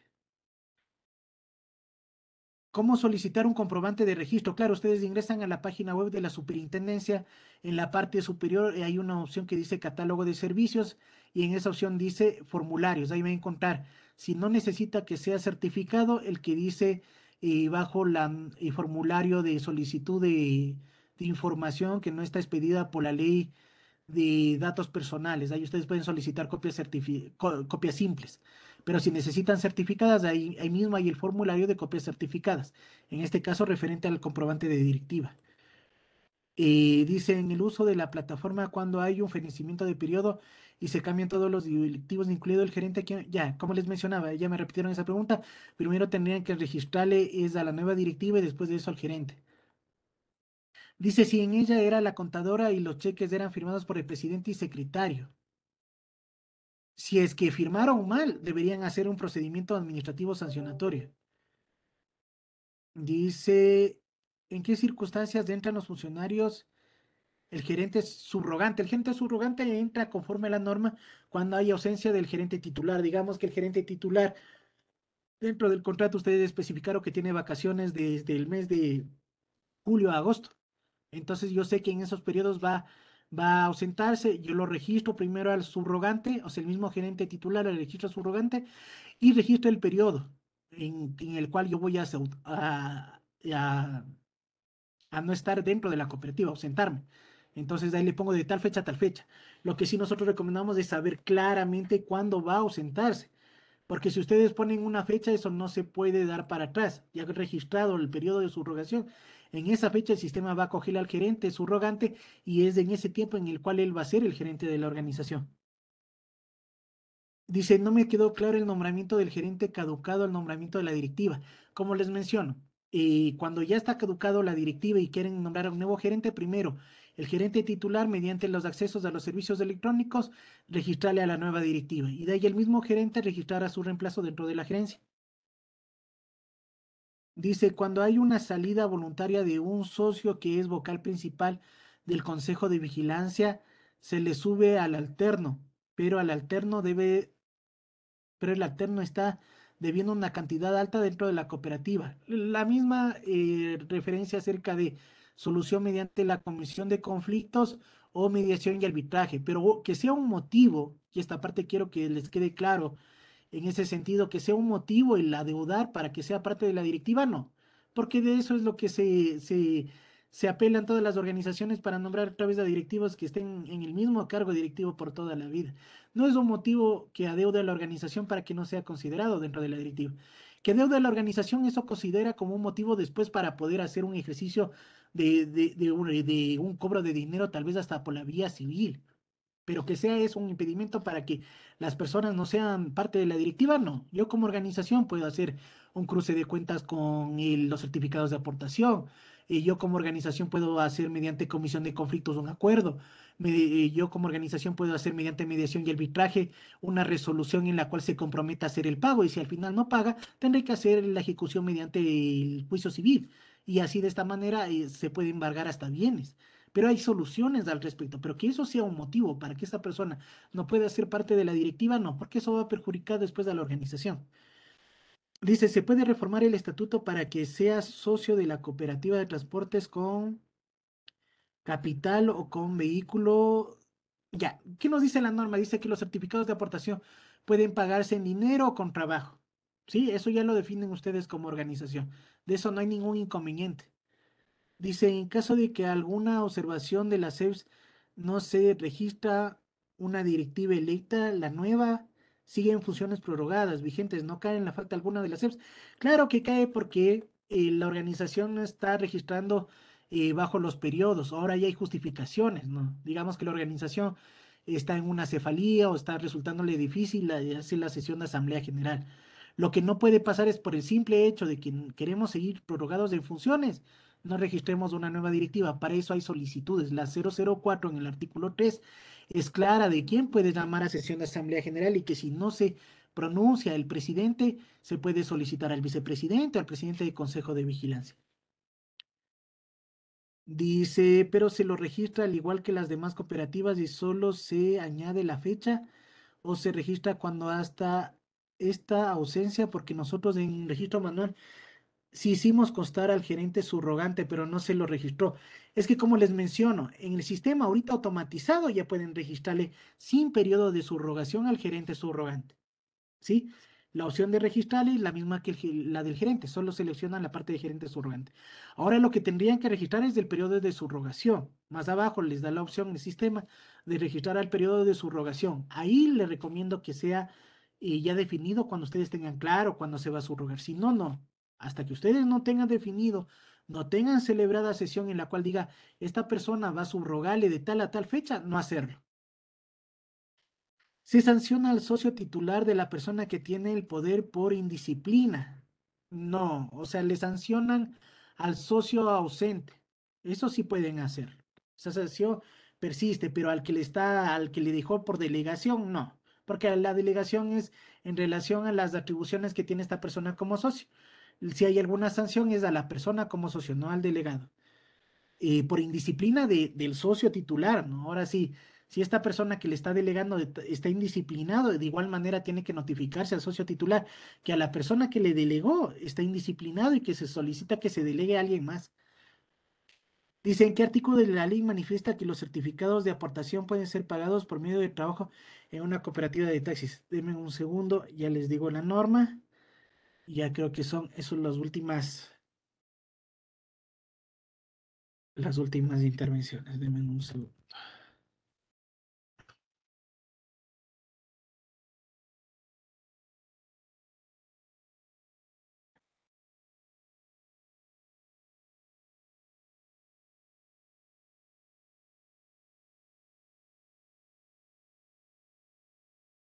¿Cómo solicitar un comprobante de registro? Claro, ustedes ingresan a la página web de la superintendencia. En la parte superior eh, hay una opción que dice catálogo de servicios y en esa opción dice formularios. Ahí va a encontrar si no necesita que sea certificado el que dice eh, bajo la, el eh, formulario de solicitud de, información que no está expedida por la ley de datos personales. Ahí ustedes pueden solicitar copias, copias simples, pero si necesitan certificadas, ahí, mismo hay el formulario de copias certificadas, en este caso referente al comprobante de directiva. Eh, dice en el uso de la plataforma cuando hay un fenecimiento de periodo y se cambian todos los directivos, incluido el gerente. ya, como les mencionaba, ya me repitieron esa pregunta. Primero tendrían que registrarle a la nueva directiva y después de eso al gerente. Dice si en ella era la contadora y los cheques eran firmados por el presidente y secretario. Si es que firmaron mal, deberían hacer un procedimiento administrativo sancionatorio. Dice, ¿en qué circunstancias entran los funcionarios el gerente subrogante. El gerente subrogante entra conforme a la norma cuando hay ausencia del gerente titular. Digamos que el gerente titular, dentro del contrato, ustedes especificaron que tiene vacaciones desde el mes de julio a agosto. Entonces yo sé que en esos periodos va, va a ausentarse, yo lo registro primero al subrogante, o sea, el mismo gerente titular el registro subrogante, y registro el periodo en, el cual yo voy a, a, a no estar dentro de la cooperativa, ausentarme. Entonces ahí le pongo de tal fecha a tal fecha. Lo que sí nosotros recomendamos es saber claramente cuándo va a ausentarse. Porque si ustedes ponen una fecha, eso no se puede dar para atrás. Ya registrado el periodo de subrogación. En esa fecha el sistema va a coger al gerente subrogante y es en ese tiempo en el cual él va a ser el gerente de la organización. Dice, no me quedó claro el nombramiento del gerente caducado al nombramiento de la directiva. Como les menciono, eh, cuando ya está caducado la directiva y quieren nombrar a un nuevo gerente, primero el gerente titular, mediante los accesos a los servicios electrónicos, registrarle a la nueva directiva y de ahí el mismo gerente registrará su reemplazo dentro de la gerencia. Dice, cuando hay una salida voluntaria de un socio que es vocal principal del Consejo de Vigilancia, se le sube al alterno, pero al alterno debe, pero el alterno está debiendo una cantidad alta dentro de la cooperativa. La misma eh, referencia acerca de solución mediante la comisión de conflictos o mediación y arbitraje, pero oh, que sea un motivo, y esta parte quiero que les quede claro en ese sentido, que sea un motivo el adeudar para que sea parte de la directiva, no, porque de eso es lo que se, se, se apelan todas las organizaciones para nombrar a través de directivos que estén en el mismo cargo directivo por toda la vida. No es un motivo que adeude a la organización para que no sea considerado dentro de la directiva. Que adeude a la organización, eso considera como un motivo después para poder hacer un ejercicio de, de, de, un, cobro de dinero, tal vez hasta por la vía civil. Pero que sea eso un impedimento para que las personas no sean parte de la directiva, no. Yo como organización puedo hacer un cruce de cuentas con los certificados de aportación. y eh, yo como organización puedo hacer mediante comisión de conflictos un acuerdo. Me, eh, yo como organización puedo hacer mediante mediación y arbitraje una resolución en la cual se comprometa a hacer el pago y si al final no paga, tendré que hacer la ejecución mediante el juicio civil y así de esta manera eh, se puede embargar hasta bienes. Pero hay soluciones al respecto, pero que eso sea un motivo para que esa persona no pueda ser parte de la directiva, no, porque eso va a perjudicar después a la organización. Dice, se puede reformar el estatuto para que sea socio de la cooperativa de transportes con capital o con vehículo. Ya, ¿qué nos dice la norma? Dice que los certificados de aportación pueden pagarse en dinero o con trabajo. Sí, eso ya lo definen ustedes como organización. De eso no hay ningún inconveniente. Dice, en caso de que alguna observación de la CEPS no se registra una directiva electa, la nueva sigue en funciones prorrogadas, vigentes, no cae en la falta alguna de la CEPS. Claro que cae porque eh, la organización no está registrando eh, bajo los periodos, ahora ya hay justificaciones, ¿no? Digamos que la organización está en una cefalía o está resultándole difícil hacer la sesión de asamblea general. Lo que no puede pasar es por el simple hecho de que queremos seguir prorrogados en funciones, no registremos una nueva directiva. Para eso hay solicitudes. La 004 en el artículo 3 es clara de quién puede llamar a sesión de Asamblea General y que si no se pronuncia el presidente, se puede solicitar al vicepresidente, al presidente del Consejo de Vigilancia. Dice, pero se lo registra al igual que las demás cooperativas y solo se añade la fecha o se registra cuando hasta esta ausencia porque nosotros en registro manual sí hicimos constar al gerente subrogante, pero no se lo registró. Es que como les menciono, en el sistema ahorita automatizado ya pueden registrarle sin periodo de subrogación al gerente subrogante. ¿Sí? La opción de registrarle es la misma que la del gerente, solo seleccionan la parte de gerente subrogante. Ahora lo que tendrían que registrar es el periodo de subrogación. Más abajo les da la opción en el sistema de registrar al periodo de subrogación. Ahí les recomiendo que sea y eh, ya definido cuando ustedes tengan claro cuándo se va a subrogar. Si no, no. Hasta que ustedes no tengan definido, no tengan celebrada sesión en la cual diga, esta persona va a subrogarle de tal a tal fecha, no hacerlo. Se sanciona al socio titular de la persona que tiene el poder por indisciplina. No, o sea, le sancionan al socio ausente. Eso sí pueden hacer. Esa sanción persiste, pero al que le está, al que le dejó por delegación, no porque la delegación es en relación a las atribuciones que tiene esta persona como socio. Si hay alguna sanción es a la persona como socio, no al delegado. Eh, por indisciplina del socio titular, ¿no? Ahora sí, si esta persona que le está delegando está indisciplinado, de igual manera tiene que notificarse al socio titular que a la persona que le delegó está indisciplinado y que se solicita que se delegue a alguien más. Dicen que qué artículo de la ley manifiesta que los certificados de aportación pueden ser pagados por medio de trabajo en una cooperativa de taxis? Deme un segundo, ya les digo la norma. Ya creo que son, esas las últimas, las últimas intervenciones. Denme un segundo.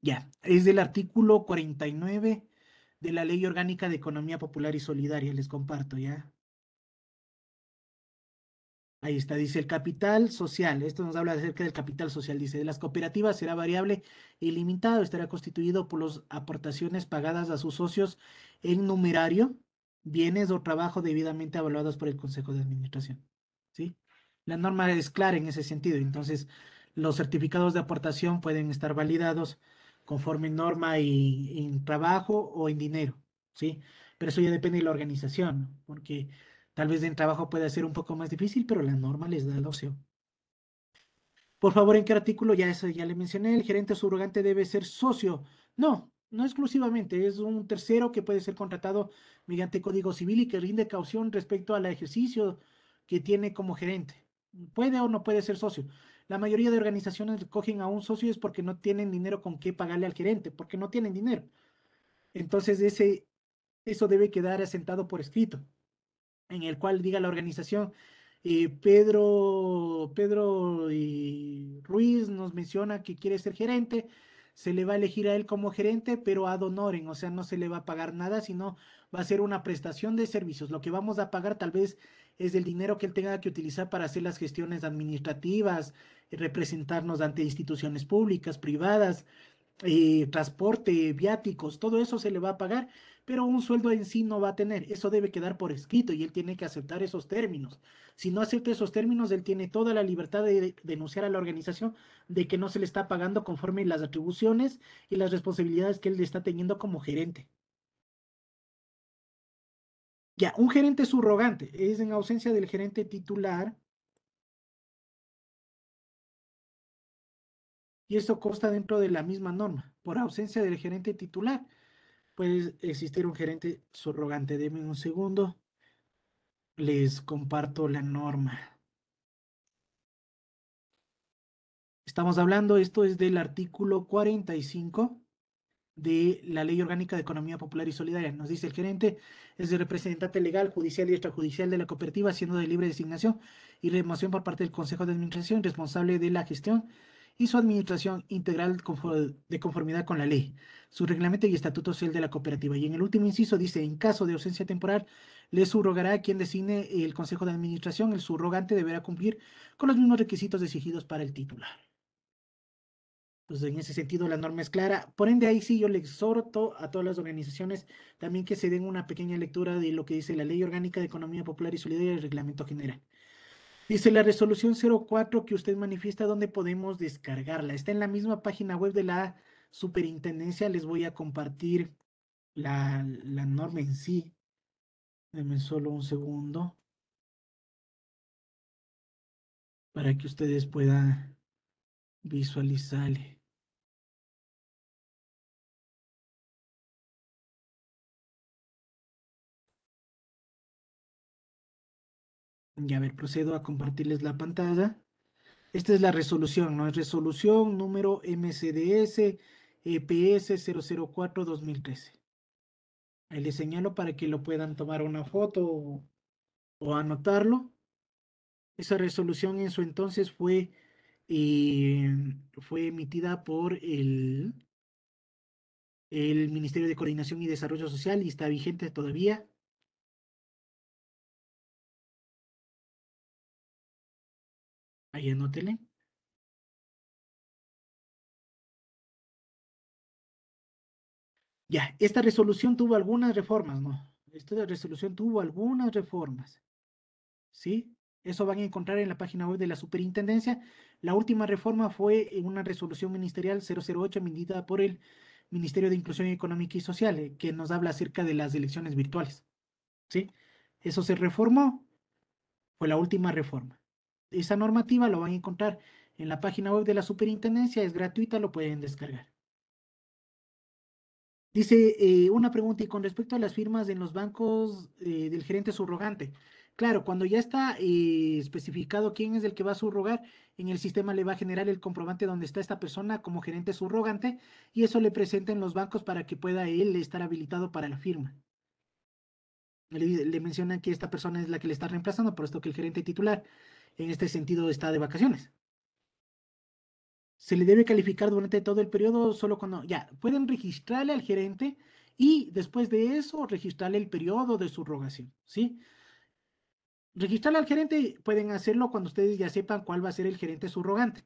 Ya, es del artículo 49 de la Ley Orgánica de Economía Popular y Solidaria, les comparto ya. Ahí está, dice el capital social. Esto nos habla acerca del capital social. Dice, de las cooperativas será variable y limitado. Estará constituido por las aportaciones pagadas a sus socios en numerario, bienes o trabajo debidamente evaluados por el Consejo de Administración. ¿Sí? La norma es clara en ese sentido. Entonces, los certificados de aportación pueden estar validados conforme norma y, en trabajo o en dinero, ¿sí? Pero eso ya depende de la organización, porque tal vez en trabajo puede ser un poco más difícil, pero la norma les da el ocio Por favor, ¿en qué artículo? Ya eso ya le mencioné, el gerente subrogante debe ser socio. No, no exclusivamente, es un tercero que puede ser contratado mediante código civil y que rinde caución respecto al ejercicio que tiene como gerente. Puede o no puede ser socio. La mayoría de organizaciones cogen a un socio es porque no tienen dinero con qué pagarle al gerente, porque no tienen dinero. Entonces, ese, eso debe quedar asentado por escrito, en el cual diga la organización, eh, Pedro, Pedro y eh, Ruiz nos menciona que quiere ser gerente, se le va a elegir a él como gerente, pero ad honorem, o sea, no se le va a pagar nada, sino va a ser una prestación de servicios. Lo que vamos a pagar tal vez es el dinero que él tenga que utilizar para hacer las gestiones administrativas, representarnos ante instituciones públicas, privadas, eh, transporte, viáticos, todo eso se le va a pagar, pero un sueldo en sí no va a tener. Eso debe quedar por escrito y él tiene que aceptar esos términos. Si no acepta esos términos, él tiene toda la libertad de denunciar a la organización de que no se le está pagando conforme las atribuciones y las responsabilidades que él está teniendo como gerente. Ya, un gerente subrogante es en ausencia del gerente titular. Y esto consta dentro de la misma norma. Por ausencia del gerente titular puede existir un gerente subrogante. Deme un segundo. Les comparto la norma. Estamos hablando, esto es del artículo 45 de la Ley Orgánica de Economía Popular y Solidaria. Nos dice el gerente, es el representante legal, judicial y extrajudicial de la cooperativa, siendo de libre designación y remoción por parte del Consejo de Administración, responsable de la gestión y su administración integral de conformidad con la ley, su reglamento y estatuto social de la cooperativa. Y en el último inciso dice, en caso de ausencia temporal, le subrogará a quien designe el Consejo de Administración. El subrogante deberá cumplir con los mismos requisitos exigidos para el titular. Pues en ese sentido la norma es clara. Por ende, ahí sí yo le exhorto a todas las organizaciones también que se den una pequeña lectura de lo que dice la Ley Orgánica de Economía Popular y Solidaria y el Reglamento General. Dice la resolución 04 que usted manifiesta dónde podemos descargarla. Está en la misma página web de la superintendencia. Les voy a compartir la, la norma en sí. Denme solo un segundo. Para que ustedes puedan visualizarle. Y a ver, procedo a compartirles la pantalla. Esta es la resolución, ¿no? Es resolución número MCDS EPS 004-2013. Ahí les señalo para que lo puedan tomar una foto o, anotarlo. Esa resolución en su entonces fue, eh, fue emitida por el, el Ministerio de Coordinación y Desarrollo Social y está vigente todavía Ahí anótele. Ya, esta resolución tuvo algunas reformas, ¿no? Esta resolución tuvo algunas reformas. ¿Sí? Eso van a encontrar en la página web de la superintendencia. La última reforma fue en eh, una resolución ministerial 008 emitida por el Ministerio de Inclusión Económica y Social, eh, que nos habla acerca de las elecciones virtuales. ¿Sí? Eso se reformó, fue la última reforma esa normativa lo van a encontrar en la página web de la superintendencia, es gratuita, lo pueden descargar. Dice eh, una pregunta y con respecto a las firmas en los bancos eh, del gerente subrogante. Claro, cuando ya está eh, especificado quién es el que va a subrogar, en el sistema le va a generar el comprobante donde está esta persona como gerente subrogante y eso le presenta en los bancos para que pueda él estar habilitado para la firma. le mencionan que esta persona es la que le está reemplazando, por esto que el gerente titular en este sentido está de vacaciones. Se le debe calificar durante todo el periodo, solo cuando ya pueden registrarle al gerente y después de eso registrarle el periodo de subrogación, ¿sí? Registrarle al gerente pueden hacerlo cuando ustedes ya sepan cuál va a ser el gerente subrogante.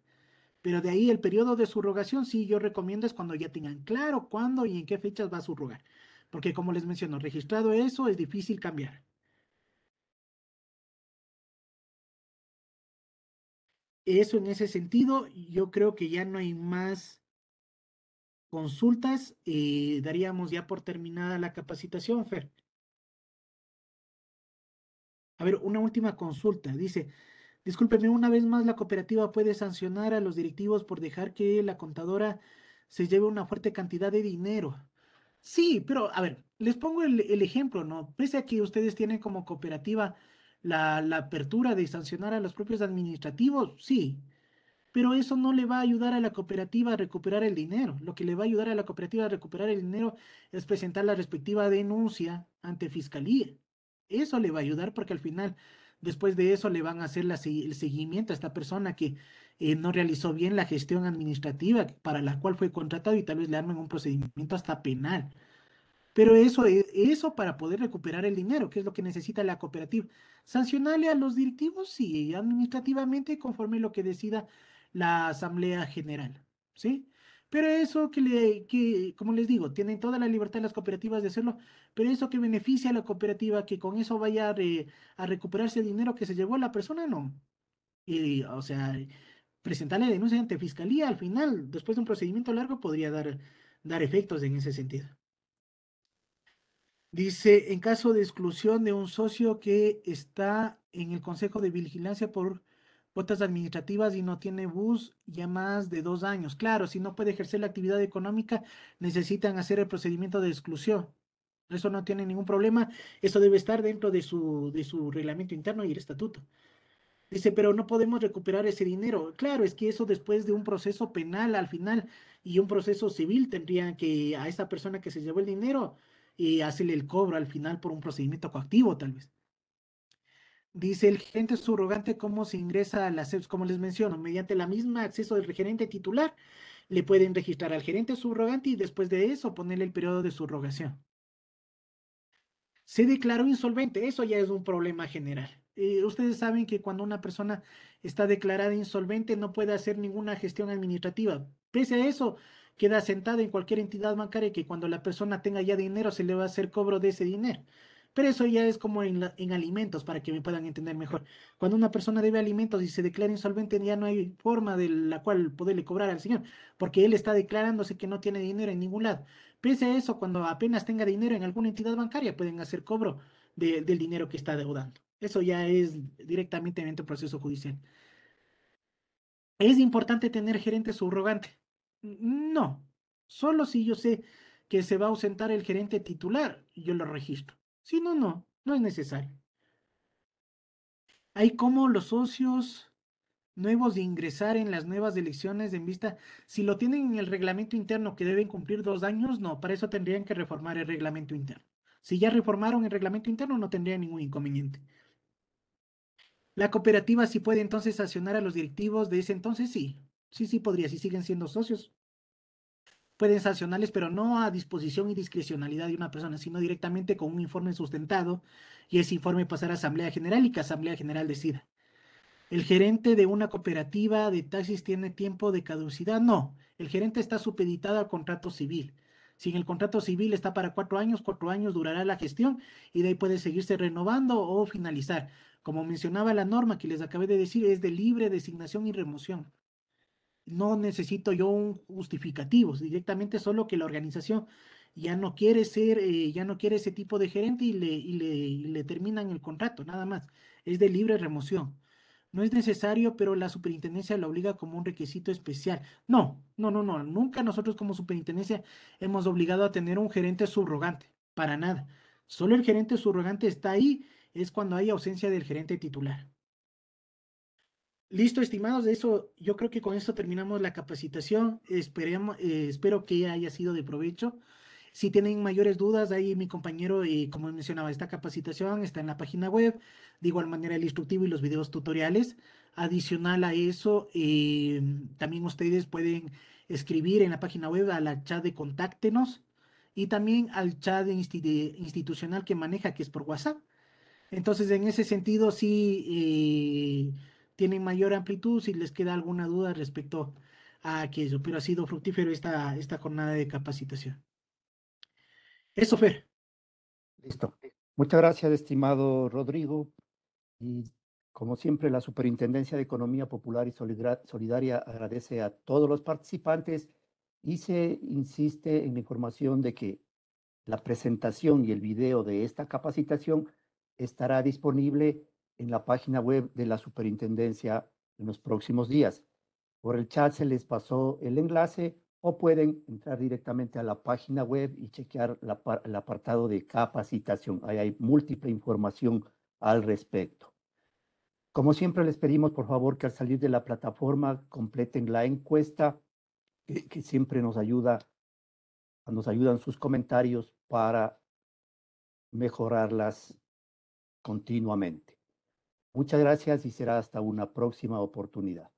Pero de ahí el periodo de subrogación, sí, yo recomiendo es cuando ya tengan claro cuándo y en qué fechas va a subrogar. Porque como les menciono, registrado eso es difícil cambiar. eso en ese sentido, yo creo que ya no hay más consultas y eh, daríamos ya por terminada la capacitación, Fer. A ver, una última consulta. Dice, discúlpeme, una vez más la cooperativa puede sancionar a los directivos por dejar que la contadora se lleve una fuerte cantidad de dinero. Sí, pero a ver, les pongo el, el ejemplo, ¿no? Pese a que ustedes tienen como cooperativa la, apertura de sancionar a los propios administrativos, sí, pero eso no le va a ayudar a la cooperativa a recuperar el dinero. Lo que le va a ayudar a la cooperativa a recuperar el dinero es presentar la respectiva denuncia ante fiscalía. Eso le va a ayudar porque al final, después de eso, le van a hacer el seguimiento a esta persona que eh, no realizó bien la gestión administrativa para la cual fue contratado y tal vez le armen un procedimiento hasta penal. Pero eso, eh, eso para poder recuperar el dinero, que es lo que necesita la cooperativa. Sancionarle a los directivos, sí, administrativamente conforme lo que decida la Asamblea General, ¿sí? Pero eso que, le, que, como les digo, tienen toda la libertad las cooperativas de hacerlo, pero eso que beneficia a la cooperativa, que con eso vaya a, recuperarse el dinero que se llevó a la persona, no. Y, o sea, presentarle denuncia ante fiscalía al final, después de un procedimiento largo, podría dar, dar efectos en ese sentido. Dice, en caso de exclusión de un socio que está en el Consejo de Vigilancia por cuotas administrativas y no tiene bus ya más de dos años. Claro, si no puede ejercer la actividad económica, necesitan hacer el procedimiento de exclusión. Eso no tiene ningún problema. Eso debe estar dentro de su, de su reglamento interno y el estatuto. Dice, pero no podemos recuperar ese dinero. Claro, es que eso después de un proceso penal al final y un proceso civil tendrían que a esa persona que se llevó el dinero y hacerle el cobro al final por un procedimiento coactivo, tal vez. Dice el gerente subrogante cómo se ingresa a la CEPS, como les menciono, mediante la misma acceso del gerente titular. Le pueden registrar al gerente subrogante y después de eso ponerle el periodo de subrogación. Se declaró insolvente, eso ya es un problema general. Eh, ustedes saben que cuando una persona está declarada insolvente no puede hacer ninguna gestión administrativa. Pese a eso, queda asentada en cualquier entidad bancaria que cuando la persona tenga ya dinero se le va a hacer cobro de ese dinero. Pero eso ya es como en, alimentos, para que me puedan entender mejor. Cuando una persona debe alimentos y se declara insolvente, ya no hay forma de la cual poderle cobrar al señor, porque él está declarándose que no tiene dinero en ningún lado. Pese a eso, cuando apenas tenga dinero en alguna entidad bancaria, pueden hacer cobro del dinero que está deudando. Eso ya es directamente en un proceso judicial. Es importante tener gerente subrogante. Mm, no, solo si yo sé que se va a ausentar el gerente titular, yo lo registro. Si no, no, no es necesario. Hay como los socios nuevos de ingresar en las nuevas elecciones en vista, si lo tienen en el reglamento interno que deben cumplir dos años, no, para eso tendrían que reformar el reglamento interno. Si ya reformaron el reglamento interno, no tendría ningún inconveniente. La cooperativa sí puede entonces accionar a los directivos de ese entonces, sí. Sí, sí podría, Sí siguen siendo socios. Pueden sancionarles, pero no a disposición y discrecionalidad de una persona, sino directamente con un informe sustentado y ese informe pasar a Asamblea General y que Asamblea General decida. ¿El gerente de una cooperativa de taxis tiene tiempo de caducidad? No, el gerente está supeditado al contrato civil. Si en el contrato civil está para cuatro años, cuatro años durará la gestión y de ahí puede seguirse renovando o finalizar. Como mencionaba la norma que les acabé de decir, es de libre designación y remoción no necesito yo un justificativo, directamente solo que la organización ya no quiere ser, eh, ya no quiere ese tipo de gerente y le, le, le terminan el contrato, nada más. Es de libre remoción. No es necesario, pero la superintendencia lo obliga como un requisito especial. No, no, no, no. Nunca nosotros como superintendencia hemos obligado a tener un gerente subrogante, para nada. Solo el gerente subrogante está ahí, es cuando hay ausencia del gerente titular. Listo, estimados, de eso yo creo que con esto terminamos la capacitación. Esperemos, eh, espero que haya sido de provecho. Si tienen mayores dudas, ahí mi compañero, eh, como mencionaba, esta capacitación está en la página web, de igual manera el instructivo y los videos tutoriales. Adicional a eso, em, también ustedes pueden escribir en la página web a la chat de contáctenos y también al chat institucional que maneja, que es por WhatsApp. Entonces, en ese sentido, sí eh, tienen mayor amplitud si les queda alguna duda respecto a aquello. Pero ha sido fructífero esta, esta jornada de capacitación. Eso, Fer. Listo. Muchas gracias, estimado Rodrigo. Y como siempre, la Superintendencia de Economía Popular y Solidaria agradece a todos los participantes y se insiste en la información de que la presentación y el video de esta capacitación estará disponible en la página web de la superintendencia en los próximos días. Por el chat se les pasó el enlace o pueden entrar directamente a la página web y chequear el apartado de capacitación. Ahí hay múltiple información al respecto. Como siempre les pedimos, por favor, que al salir de la plataforma completen la encuesta, que, que siempre nos ayuda, nos ayudan sus comentarios para mejorarlas continuamente. Muchas gracias y será hasta una próxima oportunidad.